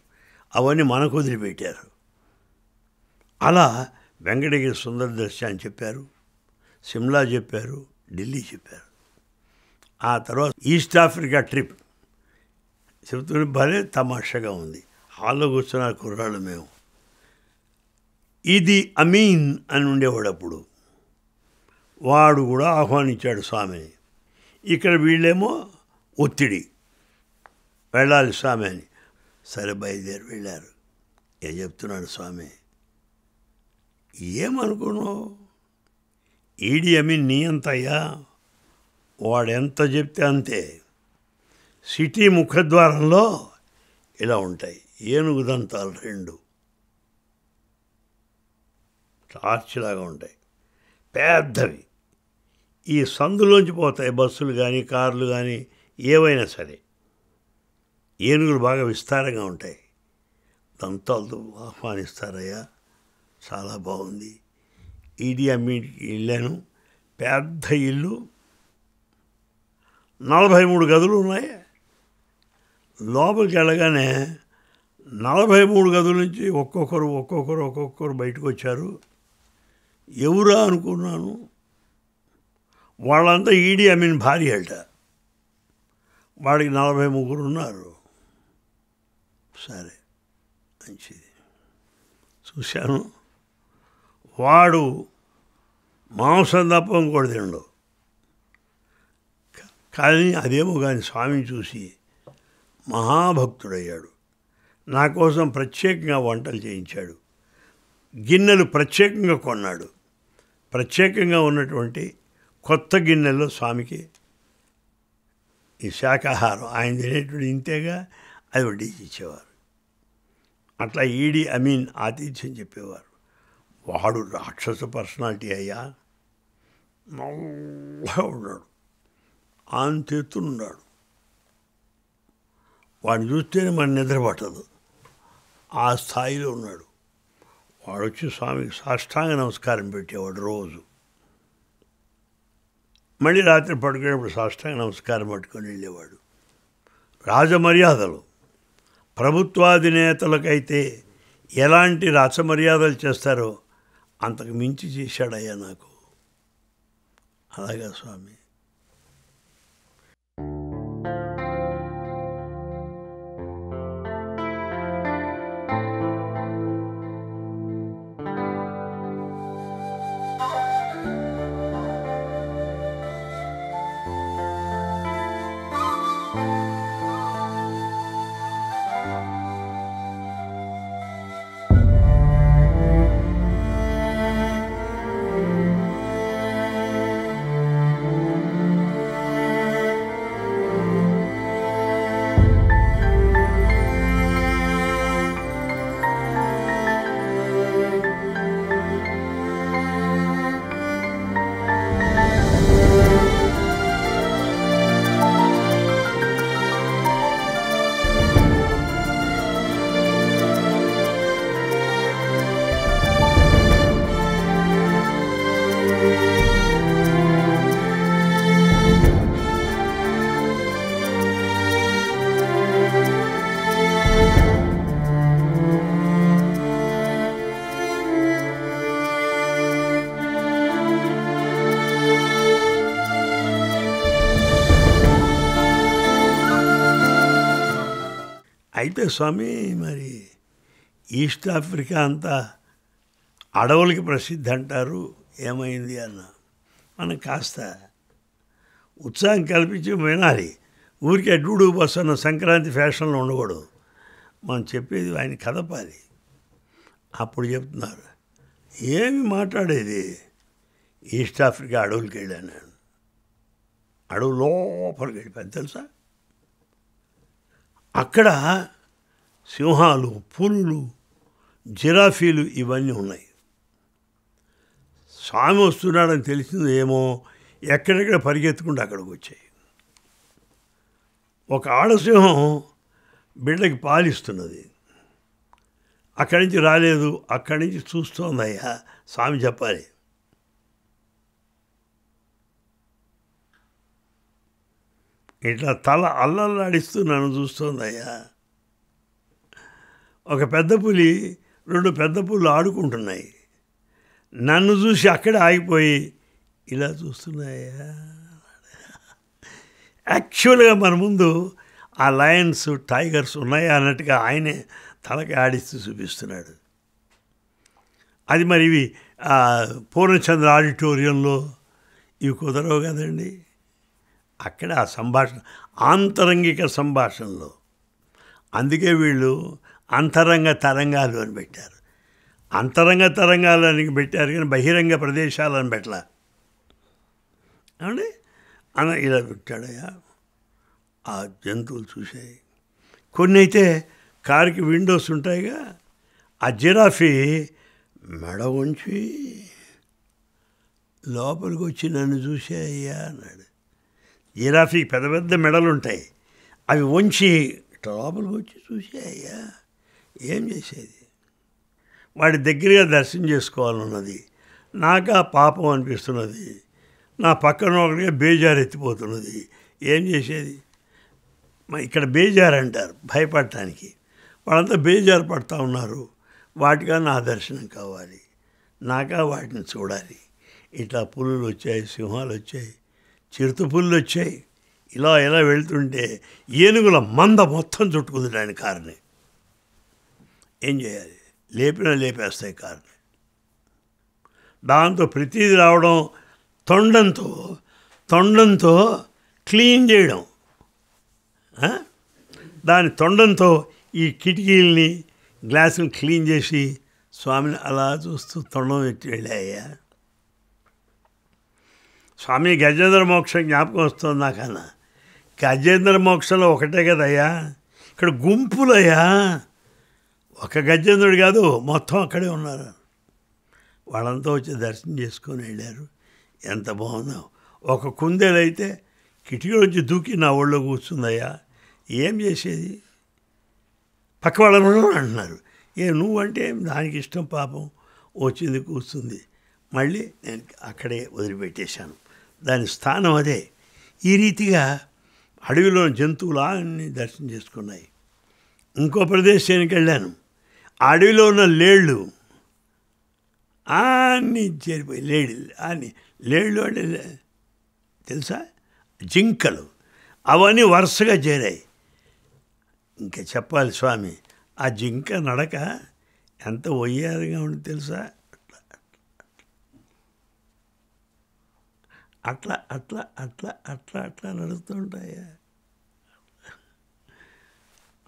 అవన్నీ మనకు వదిలిపెట్టారు అలా వెంకటగిరి సుందర దర్శి అని చెప్పారు సిమ్లా చెప్పారు ఢిల్లీ చెప్పారు ఆ తర్వాత ఈస్ట్ ఆఫ్రికా ట్రిప్ చెబుతున్న భలే తమాషగా ఉంది హాల్లో కూర్చున్న కుర్రాళ్ళు మేము ఇది అమీన్ అని ఉండేవాడు అప్పుడు వాడు కూడా ఆహ్వానించాడు స్వామిని ఇక్కడ వీళ్ళేమో ఒత్తిడి వెళ్ళాలి స్వామి అని సరే బయలుదేరి వెళ్ళారు ఏం చెప్తున్నాడు స్వామి ఏమనుకున్నావు ఈడి అమి నీ ఎంతయ్యా వాడెంత చెప్తే అంతే సిటీ ముఖద్వారంలో ఇలా ఉంటాయి ఏనుగు దంతాలు రెండు టార్చ్ లాగా ఉంటాయి పెద్దవి ఈ సందులోంచి పోతాయి బస్సులు కానీ కార్లు కానీ ఏవైనా సరే ఏనుగులు బాగా విస్తారంగా ఉంటాయి దంతాలతో ఆహ్వానిస్తారయ్యా చాలా బాగుంది ఈడీ అమ్మింటికి వెళ్ళాను పెద్ద ఇల్లు నలభై మూడు గదులు ఉన్నాయి లోపలికి వెళ్ళగానే నలభై మూడు గదుల నుంచి ఒక్కొక్కరు ఒక్కొక్కరు ఒక్కొక్కరు బయటకు వచ్చారు ఎవరా అనుకున్నాను వాళ్ళంతా ఈడీ అమీన్ భార్య అంట వాడికి నలభై ముగ్గురు ఉన్నారు సరే మంచిది చూశాను వాడు మాంసం తప్ప ఇంకోటి తినడు కానీ అదేమో కానీ స్వామిని చూసి మహాభక్తుడయ్యాడు నా కోసం ప్రత్యేకంగా వంటలు చేయించాడు గిన్నెలు ప్రత్యేకంగా కొన్నాడు ప్రత్యేకంగా ఉన్నటువంటి కొత్త గిన్నెల్లో స్వామికి ఈ శాకాహారం ఆయన తినేటువంటి ఇంతేగా అది వడ్డీ ఇచ్చేవారు అట్లా ఈడి అమీన్ ఆతిథ్యం చెప్పేవారు వాడు రాక్షస పర్సనాలిటీ అయ్యా నల్లగా ఉన్నాడు అంతెత్తున్నాడు వాడిని చూస్తేనే మన నిద్ర పట్టదు ఆ స్థాయిలో ఉన్నాడు వాడు వచ్చి స్వామికి సాష్టాంగ నమస్కారం పెట్టేవాడు రోజు మళ్ళీ రాత్రి పడుకునేప్పుడు సాష్టాంగ నమస్కారం పట్టుకొని వెళ్ళేవాడు రాజమర్యాదలు ప్రభుత్వాధినేతలకైతే ఎలాంటి రాజమర్యాదలు చేస్తారో అంతకు మించి చేశాడయ్యా నాకు అలాగా స్వామి అయితే స్వామి మరి ఈస్ట్ ఆఫ్రికా అంతా అడవులకి ప్రసిద్ధి అంటారు ఏమైంది అన్న మనం కాస్త ఉత్సాహం కల్పించి వినాలి ఊరికే డూడు బస్సు అన్న సంక్రాంతి ఫ్యాషన్లో ఉండకూడదు మనం చెప్పేది ఆయన కదపాలి అప్పుడు చెప్తున్నారు ఏమి మాట్లాడేది ఈస్ట్ ఆఫ్రికా అడవులకి వెళ్ళాను అడవు లోపలికి వెళ్ళిపోయాను తెలుసా అక్కడ సింహాలు పులులు జిరాఫీలు ఇవన్నీ ఉన్నాయి స్వామి వస్తున్నాడని తెలిసింది ఏమో ఎక్కడెక్కడ పరిగెత్తుకుంటే అక్కడికి వచ్చాయి ఒక ఆడసింహం బిడ్డకి పాలిస్తున్నది అక్కడి నుంచి రాలేదు అక్కడి నుంచి చూస్తోందయ్యా స్వామి చెప్పాలి ఇట్లా తల అల్లల్లాడిస్తూ నన్ను చూస్తోందయ్యా ఒక పెద్ద పులి రెండు పెద్ద పులు ఆడుకుంటున్నాయి నన్ను చూసి అక్కడే ఆగిపోయి ఇలా చూస్తున్నాయా యాక్చువల్గా మన ముందు ఆ లయన్స్ టైగర్స్ ఉన్నాయా అన్నట్టుగా ఆయనే తలకి ఆడిస్తూ చూపిస్తున్నాడు అది మరి ఇవి పూర్ణచంద్ర ఆడిటోరియంలో ఇవి కుదరవు కదండి అక్కడ ఆ సంభాషణ ఆంతరంగిక సంభాషణలో అందుకే వీళ్ళు అంతరంగ తరంగాలు అని పెట్టారు అంతరంగ తరంగాలు అని పెట్టారు కానీ బహిరంగ ప్రదేశాలు అని పెట్టలా అన ఇలా పెట్టాడయ్యా ఆ జంతువులు చూసాయి కొన్ని అయితే కారుకి విండోస్ ఉంటాయిగా ఆ జిరాఫీ మెడ ఉంచి లోపలికి వచ్చి నన్ను చూసాయ్యా అన్నాడు జిరాఫీకి పెద్ద పెద్ద మెడలు ఉంటాయి అవి ఉంచి లోపలికి వచ్చి చూసి అయ్యా ఏం చేసేది వాడి దగ్గరగా దర్శనం చేసుకోవాలన్నది నాకు ఆ పాపం అనిపిస్తున్నది నా పక్కన ఒకటిగా బేజారు ఎత్తిపోతున్నది ఏం చేసేది ఇక్కడ బేజారు అంటారు భయపడటానికి వాళ్ళంతా బేజారు పడుతూ ఉన్నారు వాటిగా నా దర్శనం కావాలి నాకా వాటిని చూడాలి ఇట్లా పులులు వచ్చాయి సింహాలు వచ్చాయి చిరుతపుల్లు వచ్చాయి ఇలా ఇలా వెళ్తుంటే ఏనుగుల మంద మొత్తం చుట్టుకుంది దాని కారుని ఏం చేయాలి లేపినా లేపేస్తాయి కారుని దాంతో ప్రతిదీ రావడం తొండంతో తొండంతో క్లీన్ చేయడం దాని తొండంతో ఈ కిటికీల్ని గ్లాసులు క్లీన్ చేసి స్వామిని అలా చూస్తూ తొండం పెట్టి వెళ్ళాయ్యా స్వామి గజేంద్ర మోక్షం జ్ఞాపకం వస్తుంది నాకన్నా గజేంద్ర మోక్షంలో ఒకటే కదయ్యా ఇక్కడ గుంపులయ్యా ఒక గజేంద్రుడు కాదు మొత్తం అక్కడే ఉన్నారు వాళ్ళంతా వచ్చి దర్శనం చేసుకొని వెళ్ళారు ఎంత బాగుందో ఒక కుందేలైతే కిటికీ నుంచి దూకి నా ఒళ్ళో కూర్చుందయ్యా ఏం చేసేది పక్క వాళ్ళను అంటున్నారు ఏ నువ్వంటే దానికి ఇష్టం పాపం వచ్చింది కూర్చుంది మళ్ళీ నేను అక్కడే వదిలిపెట్టేశాను దాని స్థానం అదే ఈ రీతిగా అడవిలో జంతువులు అన్ని దర్శనం చేసుకున్నాయి ఇంకో ప్రదేశానికి వెళ్ళాను అడవిలో ఉన్న లేళ్ళు అన్నీ చేరిపోయి లేడి అని లేళ్ళు అంటే తెలుసా జింకలు అవన్నీ వరుసగా చేరాయి ఇంకా చెప్పాలి స్వామి ఆ జింక నడక ఎంత వయ్యారుగా ఉంటుంది తెలుసా అట్లా అట్లా అట్లా అట్లా అట్లా నడుస్తూ ఉంటాయా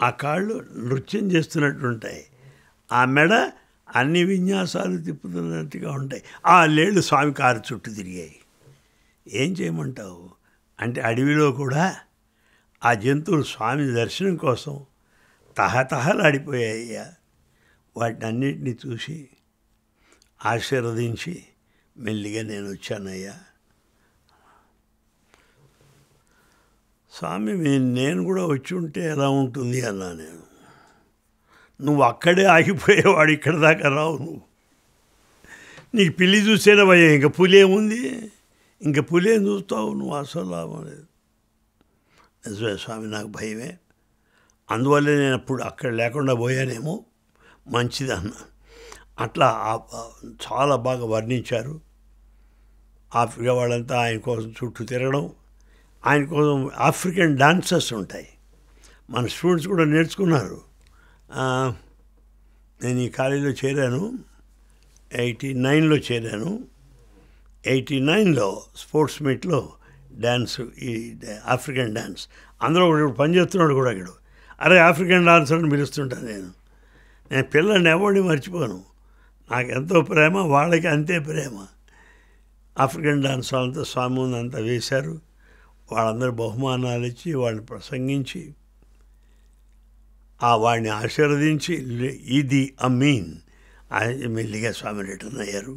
ఆ కాళ్ళు నృత్యం చేస్తున్నట్టు ఉంటాయి ఆ మెడ అన్ని విన్యాసాలు తిప్పుతున్నట్టుగా ఉంటాయి ఆ లేళ్ళు స్వామి కారు చుట్టూ తిరిగాయి ఏం చేయమంటావు అంటే అడవిలో కూడా ఆ జంతువులు స్వామి దర్శనం కోసం తహతహలాడిపోయాయ్యా వాటిని అన్నింటినీ చూసి ఆశీర్వదించి మెల్లిగా నేను వచ్చానయ్యా స్వామి నేను కూడా వచ్చి ఉంటే ఎలా ఉంటుంది అన్నా నేను నువ్వు అక్కడే ఆగిపోయేవాడు ఇక్కడ దాకా రావు నువ్వు నీకు పిల్లి చూసేనవయ్యా ఇంకా ఇంక ఏముంది ఇంకా పులి ఏం చూస్తావు నువ్వు అసలు లాభం లేదు నిజమే స్వామి నాకు భయమే అందువల్లే నేను అప్పుడు అక్కడ లేకుండా పోయానేమో మంచిది అట్లా చాలా బాగా వర్ణించారు ఆఫ్రికా వాళ్ళంతా ఆయన కోసం చుట్టూ తిరగడం ఆయన కోసం ఆఫ్రికన్ డాన్సర్స్ ఉంటాయి మన స్టూడెంట్స్ కూడా నేర్చుకున్నారు నేను ఈ కాలేజీలో చేరాను ఎయిటీ నైన్లో చేరాను ఎయిటీ నైన్లో స్పోర్ట్స్ మీట్లో డ్యాన్స్ ఈ ఆఫ్రికన్ డ్యాన్స్ అందులో ఒకటి పనిచేస్తున్నాడు కూడా ఇక్కడ అరే ఆఫ్రికన్ డాన్సర్ అని పిలుస్తుంటాను నేను నేను పిల్లల్ని ఎవరిని మర్చిపోను నాకు ఎంతో ప్రేమ వాళ్ళకి అంతే ప్రేమ ఆఫ్రికన్ డాన్స్ వాళ్ళంతా స్వామి అంతా వేశారు వాళ్ళందరూ బహుమానాలు ఇచ్చి వాళ్ళని ప్రసంగించి ఆ వాడిని ఆశీర్వదించి ఇది అమీన్ మెల్లిగా స్వామి రిటర్న్ అయ్యారు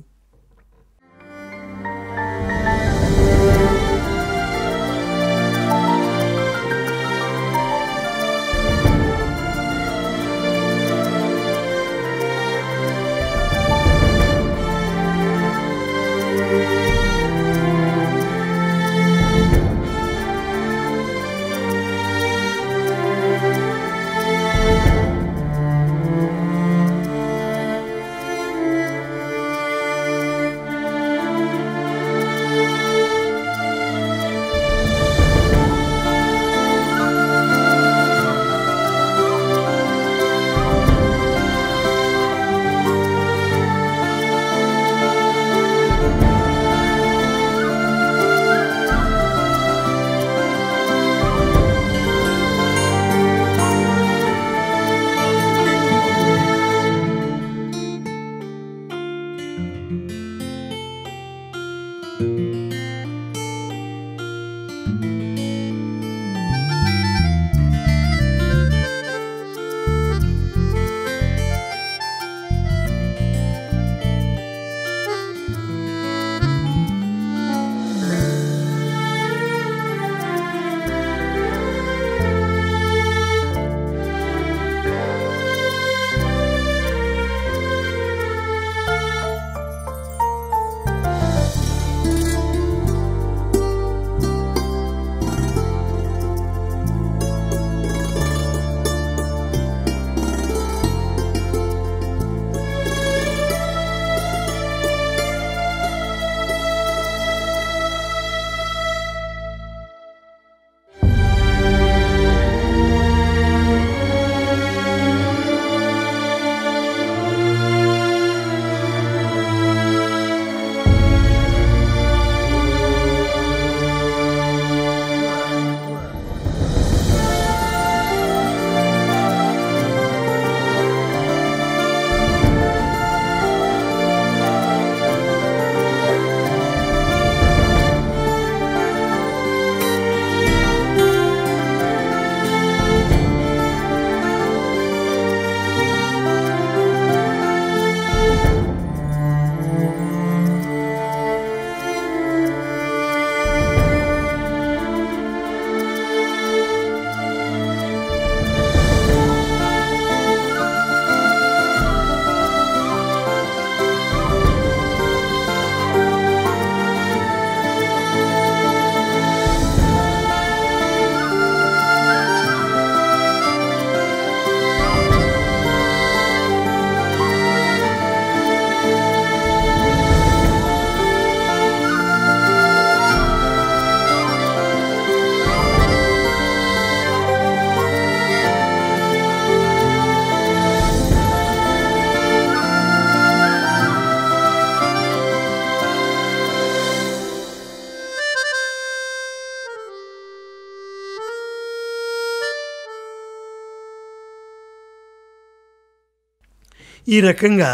ఈ రకంగా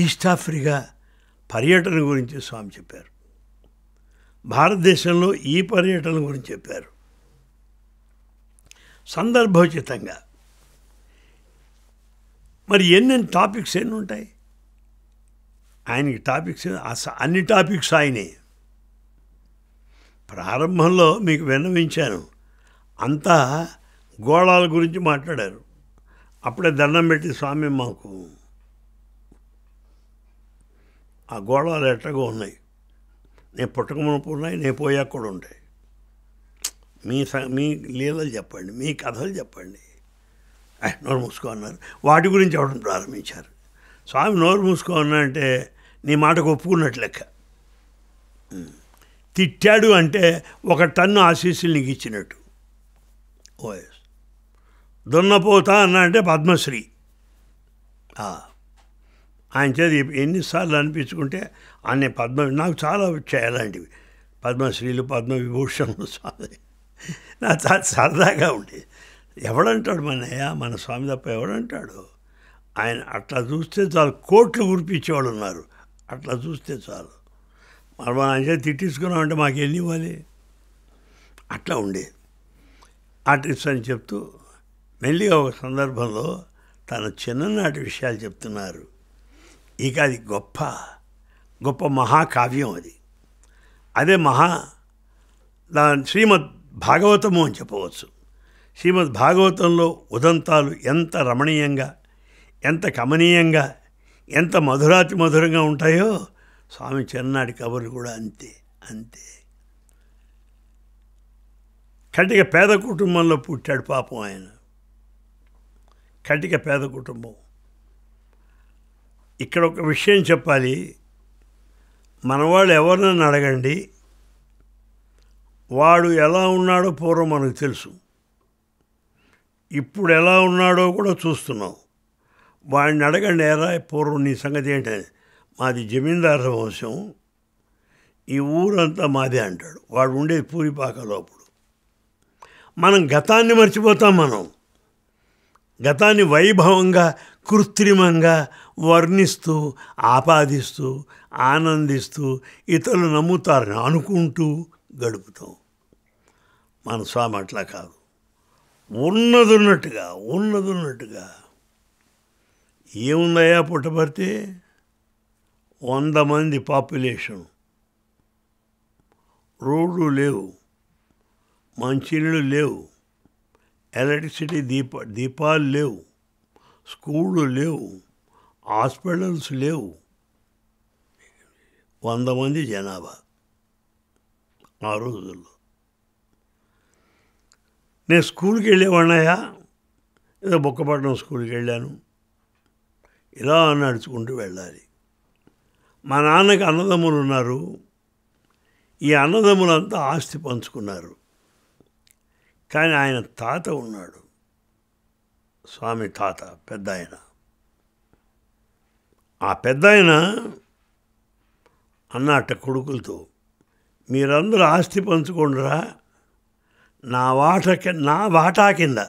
ఈస్ట్ ఆఫ్రికా పర్యటన గురించి స్వామి చెప్పారు భారతదేశంలో ఈ పర్యటన గురించి చెప్పారు సందర్భోచితంగా మరి ఎన్నెన్ని టాపిక్స్ ఎన్ని ఉంటాయి ఆయనకి టాపిక్స్ అన్ని టాపిక్స్ ఆయనే ప్రారంభంలో మీకు విన్నవించాను అంతా గోళాల గురించి మాట్లాడారు అప్పుడే దండం పెట్టి స్వామి మాకు ఆ గోళాలు ఎట్టగా ఉన్నాయి నేను పుట్టక మునుపు ఉన్నాయి నేను పోయాక కూడా ఉంటాయి మీ స మీ లీలలు చెప్పండి మీ కథలు చెప్పండి నోరు మూసుకో అన్నారు వాటి గురించి చెప్పడం ప్రారంభించారు స్వామి నోరు మూసుకో అంటే నీ మాటకు ఒప్పుకున్నట్టు లెక్క తిట్టాడు అంటే ఒక టన్ను ఆశీస్సులు నీకు ఇచ్చినట్టు ఓఎస్ దున్నపోతా అన్న అంటే పద్మశ్రీ ఆయన చేతి ఎన్నిసార్లు అనిపించుకుంటే ఆయన పద్మ నాకు చాలా వచ్చాయి అలాంటివి పద్మశ్రీలు పద్మ విభూషణలు స్వామి నా చాలా సరదాగా ఉండేది ఎవడంటాడు మనయ్య మన స్వామి తప్ప ఎవడంటాడు ఆయన అట్లా చూస్తే చాలు కోట్లు కురిపించేవాళ్ళు ఉన్నారు అట్లా చూస్తే చాలు మరి మనం ఆయన చేతి తిట్టించుకున్నామంటే మాకు ఎన్ని ఇవ్వాలి అట్లా ఉండేది ఆర్టిస్ట్ అని చెప్తూ మెల్లిగా ఒక సందర్భంలో తన చిన్ననాటి విషయాలు చెప్తున్నారు ఇక అది గొప్ప గొప్ప మహాకావ్యం అది అదే మహా దాని శ్రీమద్ భాగవతము అని చెప్పవచ్చు శ్రీమద్ భాగవతంలో ఉదంతాలు ఎంత రమణీయంగా ఎంత కమనీయంగా ఎంత మధురాతి మధురంగా ఉంటాయో స్వామి చిన్నాడి కబుర్లు కూడా అంతే అంతే కటిక పేద కుటుంబంలో పుట్టాడు పాపం ఆయన కటిక పేద కుటుంబం ఇక్కడ ఒక విషయం చెప్పాలి మనవాళ్ళు ఎవరినైనా అడగండి వాడు ఎలా ఉన్నాడో పూర్వం మనకు తెలుసు ఇప్పుడు ఎలా ఉన్నాడో కూడా చూస్తున్నాం వాడిని అడగండి ఎలా పూర్వం నీ సంగతి ఏంటని మాది జమీందారు వంశం ఈ ఊరంతా మాదే అంటాడు వాడు ఉండేది పూరిపాకలో అప్పుడు మనం గతాన్ని మర్చిపోతాం మనం గతాన్ని వైభవంగా కృత్రిమంగా వర్ణిస్తూ ఆపాదిస్తూ ఆనందిస్తూ ఇతరులు నమ్ముతారని అనుకుంటూ గడుపుతాం మన స్వామి అట్లా కాదు ఉన్నదున్నట్టుగా ఉన్నదున్నట్టుగా ఏముందయ్యా పుట్టపర్తి వంద మంది పాపులేషన్ రోడ్లు లేవు మంచినీళ్ళు లేవు ఎలక్ట్రిసిటీ దీప దీపాలు లేవు స్కూళ్ళు లేవు హాస్పిటల్స్ లేవు వంద మంది జనాభా ఆ రోజుల్లో నేను స్కూల్కి వెళ్ళేవాడినయా ఏదో బొక్కపట్నం స్కూల్కి వెళ్ళాను ఇలా నడుచుకుంటూ వెళ్ళాలి మా నాన్నకి అన్నదమ్ములు ఉన్నారు ఈ అన్నదమ్ములంతా ఆస్తి పంచుకున్నారు కానీ ఆయన తాత ఉన్నాడు స్వామి తాత పెద్ద ఆయన ఆ పెద్ద ఆయన అన్నట్ట కొడుకులతో మీరందరూ ఆస్తి పంచుకుండరా నా వాట నా వాటా కింద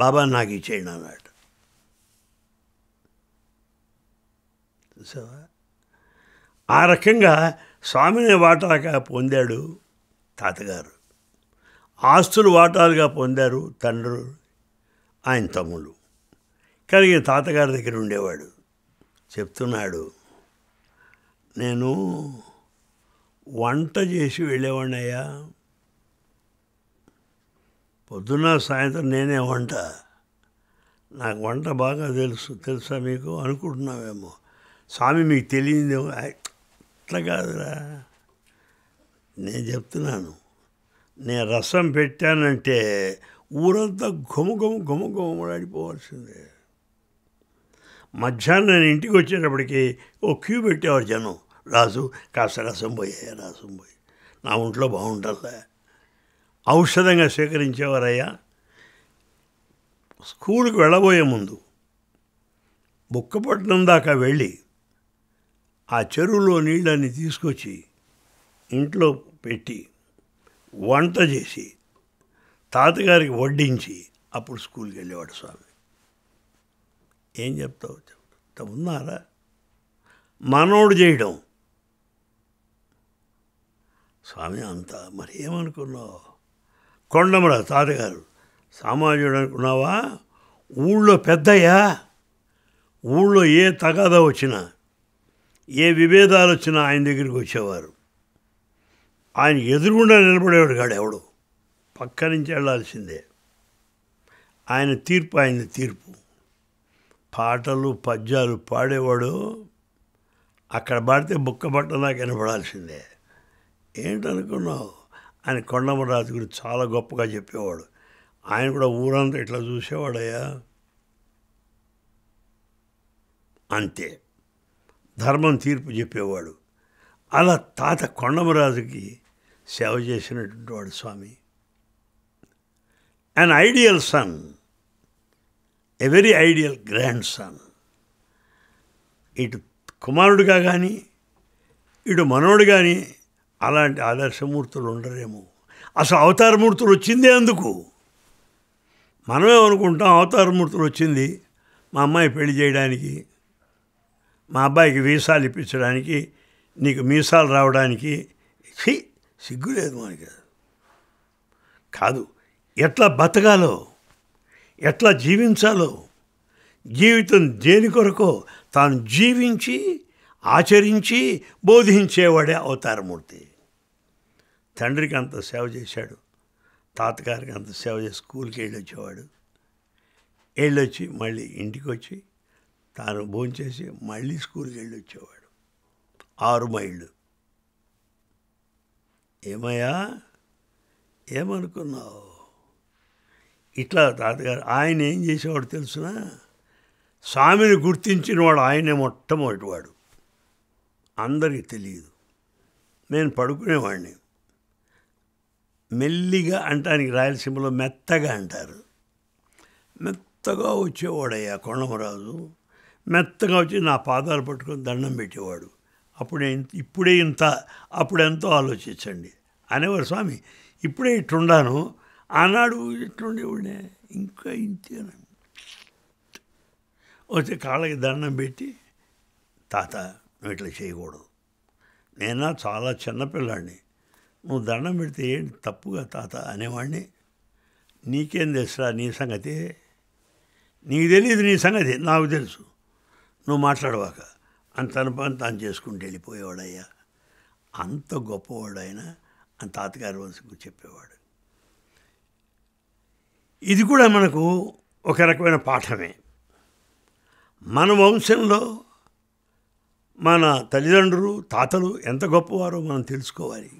బాబా నాకు ఇచ్చేయండి అన్నాడు చూసావా ఆ రకంగా స్వామిని వాటాగా పొందాడు తాతగారు ఆస్తులు వాటాలుగా పొందారు తండ్రు ఆయన తమ్ముడు కలిగిన తాతగారి దగ్గర ఉండేవాడు చెప్తున్నాడు నేను వంట చేసి వెళ్ళేవాడినయ్యా పొద్దున్న సాయంత్రం నేనే వంట నాకు వంట బాగా తెలుసు తెలుసా మీకు అనుకుంటున్నావేమో స్వామి మీకు తెలియదు అట్లా కాదురా నేను చెప్తున్నాను నేను రసం పెట్టానంటే ఊరంతా ఘుమ ఘుమ ఘుమ ఘుమలాడిపోవాల్సిందే మధ్యాహ్నం ఇంటికి వచ్చేటప్పటికి ఓ క్యూ పెట్టేవారు జనం రాజు కాస్త రసం పోయా రసం పోయి నా ఒంట్లో బాగుంటుందా ఔషధంగా స్వీకరించేవారయ్యా స్కూల్కి వెళ్ళబోయే ముందు బుక్కపట్నం దాకా వెళ్ళి ఆ చెరువులో నీళ్ళని తీసుకొచ్చి ఇంట్లో పెట్టి వంట చేసి తాతగారికి వడ్డించి అప్పుడు స్కూల్కి వెళ్ళేవాడు స్వామి ఏం చెప్తావు చెప్తా ఉన్నారా మనోడు చేయడం స్వామి అంత మరి ఏమనుకున్నావు కొండమరా తాతగారు సామాన్యుడు అనుకున్నావా ఊళ్ళో పెద్దయ్యా ఊళ్ళో ఏ తగాద వచ్చినా ఏ విభేదాలు వచ్చినా ఆయన దగ్గరికి వచ్చేవారు ఆయన ఎదురుగుండా నిలబడేవాడు కాడు ఎవడు పక్క నుంచి వెళ్ళాల్సిందే ఆయన తీర్పు ఆయన తీర్పు పాటలు పద్యాలు పాడేవాడు అక్కడ పాడితే బుక్కబట్ట నాకు వినపడాల్సిందే ఏంటనుకున్నావు ఆయన కొండమరాజు గురించి చాలా గొప్పగా చెప్పేవాడు ఆయన కూడా ఊరంతా ఇట్లా చూసేవాడయ్యా అంతే ధర్మం తీర్పు చెప్పేవాడు అలా తాత కొండమరాజుకి సేవ చేసినటువంటి వాడు స్వామి an ideal son a very ideal grandson ఇటు కుమారుడుగా కానీ ఇటు మనోడు కానీ అలాంటి ఆదర్శమూర్తులు ఉండరేమో అసలు అవతారమూర్తులు వచ్చిందే అందుకు మనమే అనుకుంటాం అవతారమూర్తులు వచ్చింది మా అమ్మాయి పెళ్లి చేయడానికి మా అబ్బాయికి వీసాలు ఇప్పించడానికి నీకు మీసాలు రావడానికి సిగ్గు లేదు మనకి కాదు ఎట్లా బతకాలో ఎట్లా జీవించాలో జీవితం దేని కొరకో తాను జీవించి ఆచరించి బోధించేవాడే అవతారమూర్తి తండ్రికి అంత సేవ చేశాడు తాతగారికి అంత సేవ చేసి స్కూల్కి వెళ్ళొచ్చేవాడు వెళ్ళొచ్చి మళ్ళీ ఇంటికి వచ్చి తాను భోంచేసి మళ్ళీ స్కూల్కి వెళ్ళొచ్చేవాడు ఆరు మైళ్ళు ఏమయ్యా ఏమనుకున్నావు ఇట్లా తాతగారు ఆయన ఏం చేసేవాడు తెలుసిన స్వామిని గుర్తించిన వాడు ఆయనే మొట్టమొదటివాడు అందరికీ తెలియదు నేను పడుకునేవాడిని మెల్లిగా అంటానికి రాయలసీమలో మెత్తగా అంటారు మెత్తగా వచ్చేవాడయ్యా కొండమరాజు మెత్తగా వచ్చి నా పాదాలు పట్టుకొని దండం పెట్టేవాడు అప్పుడే ఇప్పుడే ఇంత అప్పుడెంతో ఆలోచించండి అనేవారు స్వామి ఇప్పుడే ఇట్లుండాను ఆనాడు ఎట్లుండేవాడే ఇంకా ఇంతేనా వస్తే కాళ్ళకి దండం పెట్టి తాత నువ్వు ఇట్లా చేయకూడదు నేనా చాలా చిన్నపిల్లాడిని నువ్వు దండం పెడితే ఏంటి తప్పుగా తాత అనేవాడిని నీకేం తెలుసురా నీ సంగతి నీకు తెలియదు నీ సంగతి నాకు తెలుసు నువ్వు మాట్లాడవాక అని తన పని తాను చేసుకుంటూ వెళ్ళిపోయేవాడయ్యా అంత గొప్పవాడు ఆయన అని తాతగారి వంశకు చెప్పేవాడు ఇది కూడా మనకు ఒక రకమైన పాఠమే మన వంశంలో మన తల్లిదండ్రులు తాతలు ఎంత గొప్పవారో మనం తెలుసుకోవాలి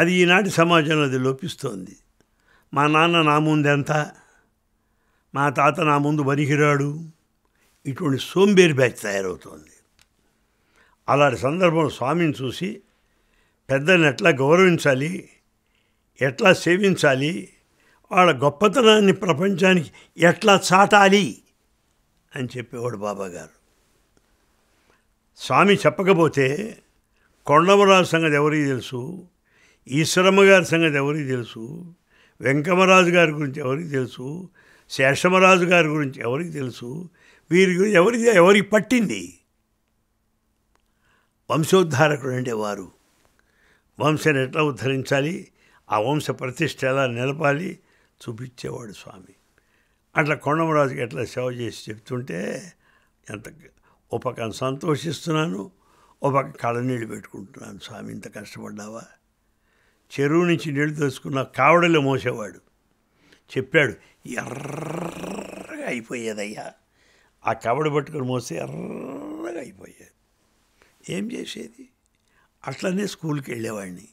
అది ఈనాటి సమాజంలో అది లోపిస్తోంది మా నాన్న నా ఎంత మా తాత నా ముందు పనికిరాడు ఇటువంటి సోంబేరి బ్యాచ్ తయారవుతోంది అలాంటి సందర్భంలో స్వామిని చూసి పెద్దలను ఎట్లా గౌరవించాలి ఎట్లా సేవించాలి వాళ్ళ గొప్పతనాన్ని ప్రపంచానికి ఎట్లా చాటాలి అని చెప్పేవాడు బాబాగారు స్వామి చెప్పకపోతే కొండమరాజు సంగతి ఎవరికి తెలుసు ఈశ్వరమ్మ గారి సంగతి ఎవరికి తెలుసు వెంకమరాజు గారి గురించి ఎవరికి తెలుసు శేషమరాజు గారి గురించి ఎవరికి తెలుసు వీరి గురించి ఎవరికి ఎవరికి పట్టింది వంశోద్ధారకుడు అంటే వారు వంశాన్ని ఎట్లా ఉద్ధరించాలి ఆ వంశ ప్రతిష్ట ఎలా నిలపాలి చూపించేవాడు స్వామి అట్లా కొండమరాజుకి ఎట్లా సేవ చేసి చెప్తుంటే ఎంత ఒక సంతోషిస్తున్నాను ఒక పక్క నీళ్ళు పెట్టుకుంటున్నాను స్వామి ఇంత కష్టపడ్డావా చెరువు నుంచి నీళ్లు తెచ్చుకున్న కావడలే మోసేవాడు చెప్పాడు ఎర్రగా అయిపోయేదయ్యా ఆ కవడ పట్టుకొని మోస్తే ఎర్రగా అయిపోయేది ఏం చేసేది అట్లనే స్కూల్కి వెళ్ళేవాడిని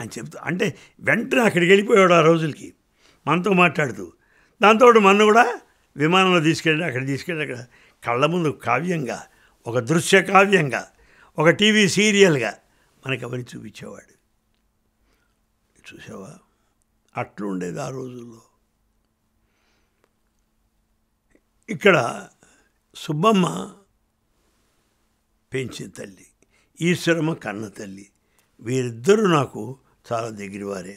అని చెప్తా అంటే వెంటనే అక్కడికి వెళ్ళిపోయాడు ఆ రోజులకి మనతో మాట్లాడుతూ దాంతో మన కూడా విమానంలో తీసుకెళ్ళి అక్కడ తీసుకెళ్ళి అక్కడ కళ్ళ ముందు కావ్యంగా ఒక దృశ్య కావ్యంగా ఒక టీవీ సీరియల్గా మనకు అవన్నీ చూపించేవాడు చూసావా అట్లుండేది ఆ రోజుల్లో ఇక్కడ సుబ్బమ్మ పెంచిన తల్లి ఈశ్వరమ్మ కన్న తల్లి వీరిద్దరూ నాకు చాలా దగ్గరవారే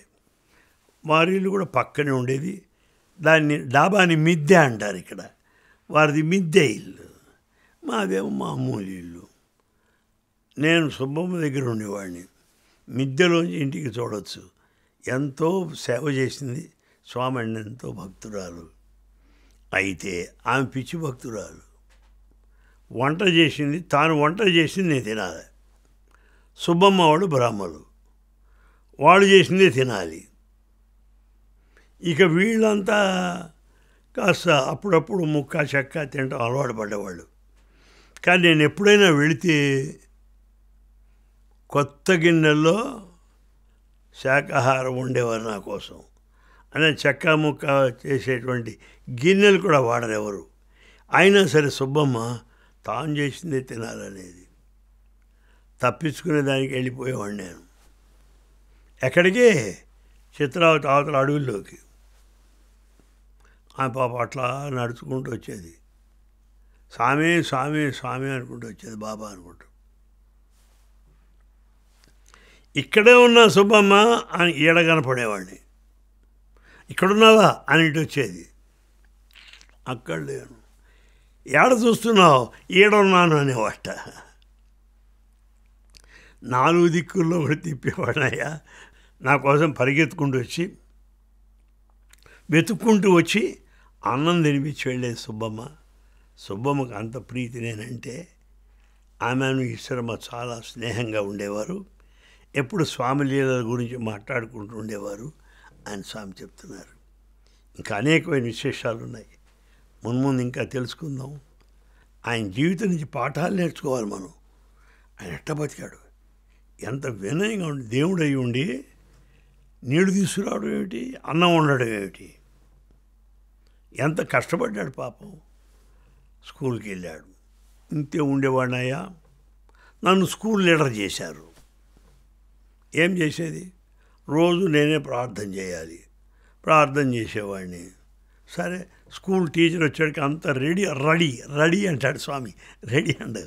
ఇల్లు కూడా పక్కనే ఉండేది దాన్ని డాబాని మిద్దె అంటారు ఇక్కడ వారిది మిద్దె ఇల్లు మాదేమో మామూలు ఇల్లు నేను సుబ్బమ్మ దగ్గర ఉండేవాడిని మిద్దెలోంచి ఇంటికి చూడవచ్చు ఎంతో సేవ చేసింది స్వామి ఎంతో భక్తురాలు అయితే ఆమె పిచ్చి భక్తురాలు వంట చేసింది తాను వంట చేసింది నేను తినాలి సుబ్బమ్మ వాడు బ్రాహ్మలు వాళ్ళు చేసిందే తినాలి ఇక వీళ్ళంతా కాస్త అప్పుడప్పుడు ముక్క చెక్క తినడం అలవాటు పడ్డేవాళ్ళు కానీ నేను ఎప్పుడైనా వెళితే కొత్త గిన్నెల్లో శాకాహారం ఉండేవారు నా కోసం అనే చెక్క ముక్క చేసేటువంటి గిన్నెలు కూడా వాడరెవరు అయినా సరే సుబ్బమ్మ తాను చేసిందే తినాలనేది తప్పించుకునే దానికి వెళ్ళిపోయేవాడిని నేను ఎక్కడికే చిత్రావతి అవతల అడవుల్లోకి ఆ పాప అట్లా నడుచుకుంటూ వచ్చేది స్వామి స్వామి స్వామి అనుకుంటూ వచ్చేది బాబా అనుకుంటూ ఇక్కడే ఉన్న సుబ్బమ్మ అని ఈడ కనపడేవాడిని ఇక్కడున్నావా అని ఇటు వచ్చేది అక్కడ లేను ఏడ చూస్తున్నావు ఈడ ఉన్నాను అనేవాట నాలుగు దిక్కుల్లో కూడా తిప్పేవాడయ్యా నా కోసం పరిగెత్తుకుంటూ వచ్చి వెతుక్కుంటూ వచ్చి అన్నం తినిపించి వెళ్ళేది సుబ్బమ్మ సుబ్బమ్మకు అంత ప్రీతి నేనంటే ఆమెను ఈశ్వరమ్మ చాలా స్నేహంగా ఉండేవారు ఎప్పుడు స్వామి లీలల గురించి మాట్లాడుకుంటూ ఉండేవారు అని స్వామి చెప్తున్నారు ఇంకా అనేకమైన విశేషాలు ఉన్నాయి మున్ముందు ఇంకా తెలుసుకుందాం ఆయన జీవితం నుంచి పాఠాలు నేర్చుకోవాలి మనం ఆయన ఎట్ట బతికాడు ఎంత వినయంగా ఉండి దేవుడు అయి ఉండి నీళ్లు తీసుకురావడం ఏమిటి అన్నం ఉండడం ఏమిటి ఎంత కష్టపడ్డాడు పాపం స్కూల్కి వెళ్ళాడు ఇంతే ఉండేవాడినయ్యా నన్ను స్కూల్ లీడర్ చేశారు ఏం చేసేది రోజు నేనే ప్రార్థన చేయాలి ప్రార్థన చేసేవాడిని సరే స్కూల్ టీచర్ వచ్చాడికి అంత రెడీ రెడీ రెడీ అంటాడు స్వామి రెడీ అండ్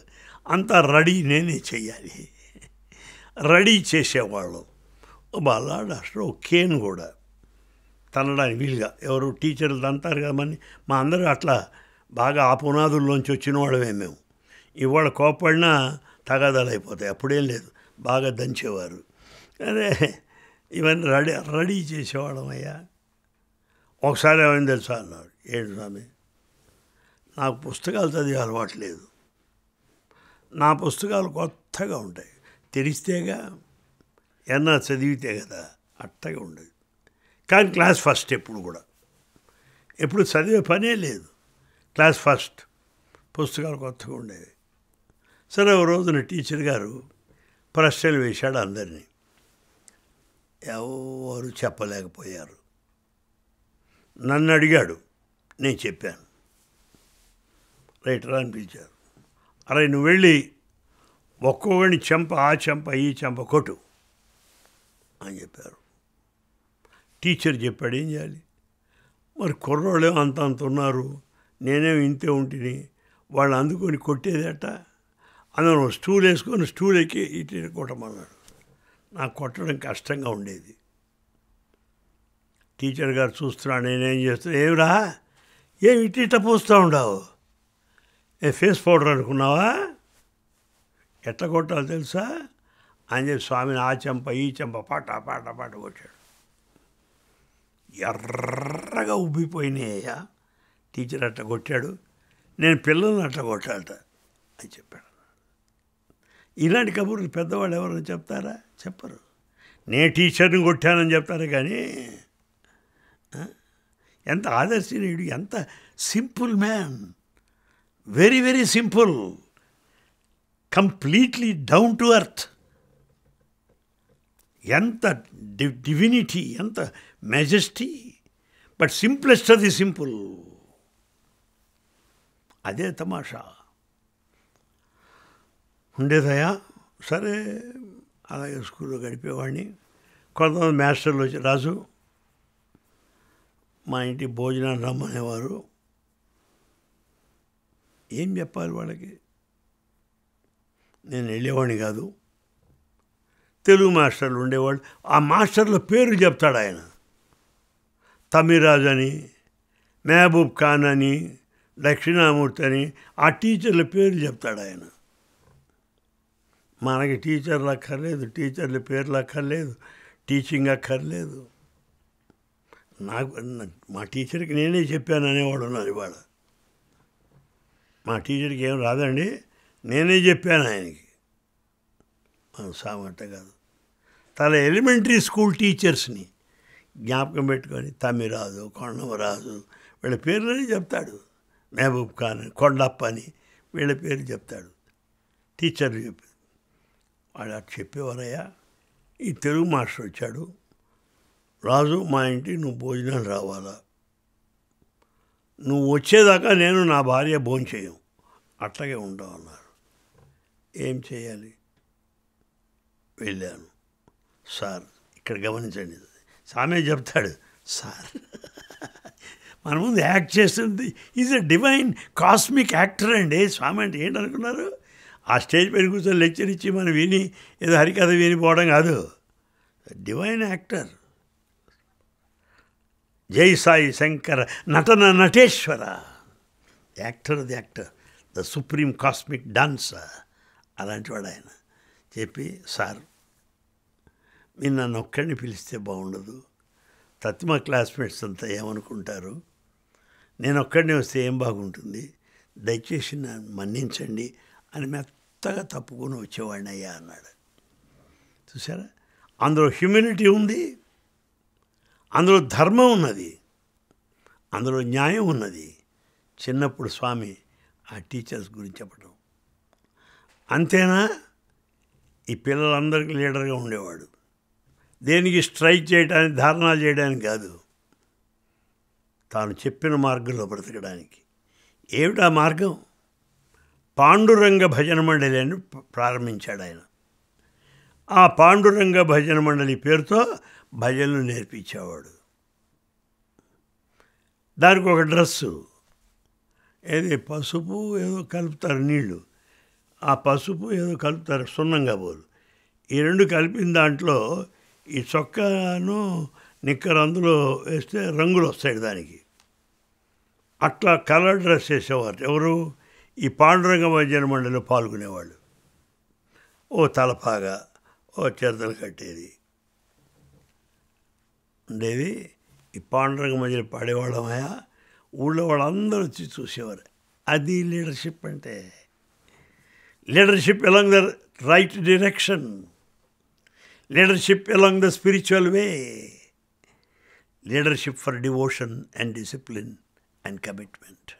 అంత రెడీ నేనే చెయ్యాలి రెడీ చేసేవాళ్ళు బాలాడు అసలు కేన్ కూడా తనడానికి వీలుగా ఎవరు టీచర్లు కదా కదమని మా అందరూ అట్లా బాగా ఆ పునాదుల్లోంచి వచ్చిన వాళ్ళమే మేము ఇవాళ కోపడినా తగాదాలు అయిపోతాయి అప్పుడేం లేదు బాగా దంచేవారు అదే ఇవన్నీ రెడీ రెడీ చేసేవాళ్ళం అయ్యా ఒకసారి ఏమైంది తెలుసా అన్నాడు ఏడు స్వామి నాకు పుస్తకాలు చదివే అలవాటు లేదు నా పుస్తకాలు కొత్తగా ఉంటాయి తెరిస్తేగా ఎన్నా చదివితే కదా అట్టగా ఉండదు కానీ క్లాస్ ఫస్ట్ ఎప్పుడు కూడా ఎప్పుడు చదివే పనే లేదు క్లాస్ ఫస్ట్ పుస్తకాలు కొత్తగా ఉండేవి సరే ఒక రోజున టీచర్ గారు ప్రశ్నలు వేశాడు అందరినీ ఎవరు చెప్పలేకపోయారు నన్ను అడిగాడు నేను చెప్పాను రైటర్ అనిపించారు అరే నువ్వు వెళ్ళి ఒక్కొక్కడిని చెంప ఆ చెంప ఈ చెంప కొట్టు అని చెప్పారు టీచర్ చెప్పాడు ఏం చేయాలి మరి కుర్రోళ్ళు అంత అంత ఉన్నారు నేనేం ఇంతే ఉంటిని వాళ్ళు అందుకొని కొట్టేదట అందులో స్టూల్ వేసుకొని స్టూల్ ఎక్కి ఇటు కొట్టమన్నాడు నాకు కొట్టడం కష్టంగా ఉండేది టీచర్ గారు చూస్తున్నాడు నేనేం చేస్తున్నా ఏమిరా ఏం ఇటు ఇట్ట పూస్తూ ఉండవు ఏ ఫేస్ పౌడర్ అనుకున్నావా ఎట్ట కొట్టాలో తెలుసా అని చెప్పి స్వామిని ఆ చెంప ఈ చెంప పాట పాట పాట కొట్టాడు ఎర్రగా ఉబ్బిపోయినాయ్యా టీచర్ అట్ట కొట్టాడు నేను పిల్లల్ని అట్ట కొట్టాలట అని చెప్పాడు ఇలాంటి కబుర్లు పెద్దవాళ్ళు ఎవరైనా చెప్తారా చెప్పరు నేను టీచర్ని కొట్టానని చెప్తారు కానీ ఎంత ఆదర్శనీయుడు ఎంత simple man very very simple completely down to earth ఎంత డివినిటీ ఎంత మెజెస్టీ బట్ సింప్లెస్ట్ అది సింపుల్ అదే తమాషా ఉండేదయా సరే అలాగే స్కూల్లో గడిపేవాడిని కొంతమంది మాస్టర్లు వచ్చి రాజు మా ఇంటి భోజనాన్ని రమ్మనేవారు ఏం చెప్పాలి వాళ్ళకి నేను వెళ్ళేవాడిని కాదు తెలుగు మాస్టర్లు ఉండేవాళ్ళు ఆ మాస్టర్ల పేరు చెప్తాడు ఆయన తమిరాజ్ అని మహబూబ్ ఖాన్ అని దక్షిణామూర్తి అని ఆ టీచర్ల పేర్లు చెప్తాడు ఆయన మనకి టీచర్లు అక్కర్లేదు టీచర్ల పేర్లు అక్కర్లేదు టీచింగ్ అక్కర్లేదు నాకు మా టీచర్కి నేనే చెప్పాను అనేవాడు ఉన్నాను ఇవాళ మా టీచర్కి ఏం రాదండి నేనే చెప్పాను ఆయనకి మన సామంట కాదు తల ఎలిమెంటరీ స్కూల్ టీచర్స్ని జ్ఞాపకం పెట్టుకొని తమిరాజు కొండమరాజు వీళ్ళ పేర్లని చెప్తాడు మహబూబ్ ఖాన్ అని కొండప్ప అని వీళ్ళ పేర్లు చెప్తాడు టీచర్లు చెప్పి వాళ్ళు అటు చెప్పేవారయ్యా ఈ తెలుగు మాస్టర్ వచ్చాడు రాజు మా ఇంటికి నువ్వు భోజనాలు రావాలా నువ్వు వచ్చేదాకా నేను నా భార్య భోంచేయం అట్లాగే ఉండవు అన్నారు ఏం చేయాలి వెళ్ళాను సార్ ఇక్కడ గమనించండి సామే చెప్తాడు సార్ మన ముందు యాక్ట్ చేస్తుంది is a divine cosmic actor అండి స్వామి అంటే ఏంటనుకున్నారు ఆ స్టేజ్ పైన కూర్చొని లెక్చర్ ఇచ్చి మనం విని ఏదో హరికథ వినిపోవడం కాదు డివైన్ యాక్టర్ జై సాయి శంకర నటన Nateshwara actor the actor the supreme cosmic dancer అలాంటి వాడు ఆయన చెప్పి సార్ నేను నన్ను ఒక్కడిని పిలిస్తే బాగుండదు మా క్లాస్మేట్స్ అంతా ఏమనుకుంటారు నేను ఒక్కడిని వస్తే ఏం బాగుంటుంది దయచేసి నన్ను మన్నించండి అని మెత్తగా తప్పుకొని వచ్చేవాడిని అయ్యా అన్నాడు చూసారా అందులో హ్యూమినిటీ ఉంది అందులో ధర్మం ఉన్నది అందులో న్యాయం ఉన్నది చిన్నప్పుడు స్వామి ఆ టీచర్స్ గురించి చెప్పడం అంతేనా ఈ పిల్లలందరికీ లీడర్గా ఉండేవాడు దేనికి స్ట్రైక్ చేయడానికి ధారణాలు చేయడానికి కాదు తాను చెప్పిన మార్గంలో బ్రతకడానికి ఏమిటా మార్గం పాండురంగ భజన మండలి అని ప్రారంభించాడు ఆయన ఆ పాండురంగ భజన మండలి పేరుతో భజనలు నేర్పించేవాడు దానికి ఒక డ్రెస్సు ఏది పసుపు ఏదో కలుపుతారు నీళ్లు ఆ పసుపు ఏదో కలుపుతారు సున్నంగా బోలు ఈ రెండు కలిపిన దాంట్లో ఈ చొక్కాను నిక్కర్ అందులో వేస్తే రంగులు వస్తాయి దానికి అట్లా కలర్ డ్రెస్ వేసేవారు ఎవరు ఈ పాండురంగ వైద్యుల మండలిలో పాల్గొనేవాళ్ళు ఓ తలపాగా ఓ చేతలు కట్టేది ఉండేది ఈ పాండురంగ మధ్యలో పాడేవాళ్ళమయా ఊళ్ళో వాళ్ళందరూ వచ్చి చూసేవారు అది లీడర్షిప్ అంటే leadership along the right direction leadership along the spiritual way, leadership for devotion and discipline and commitment.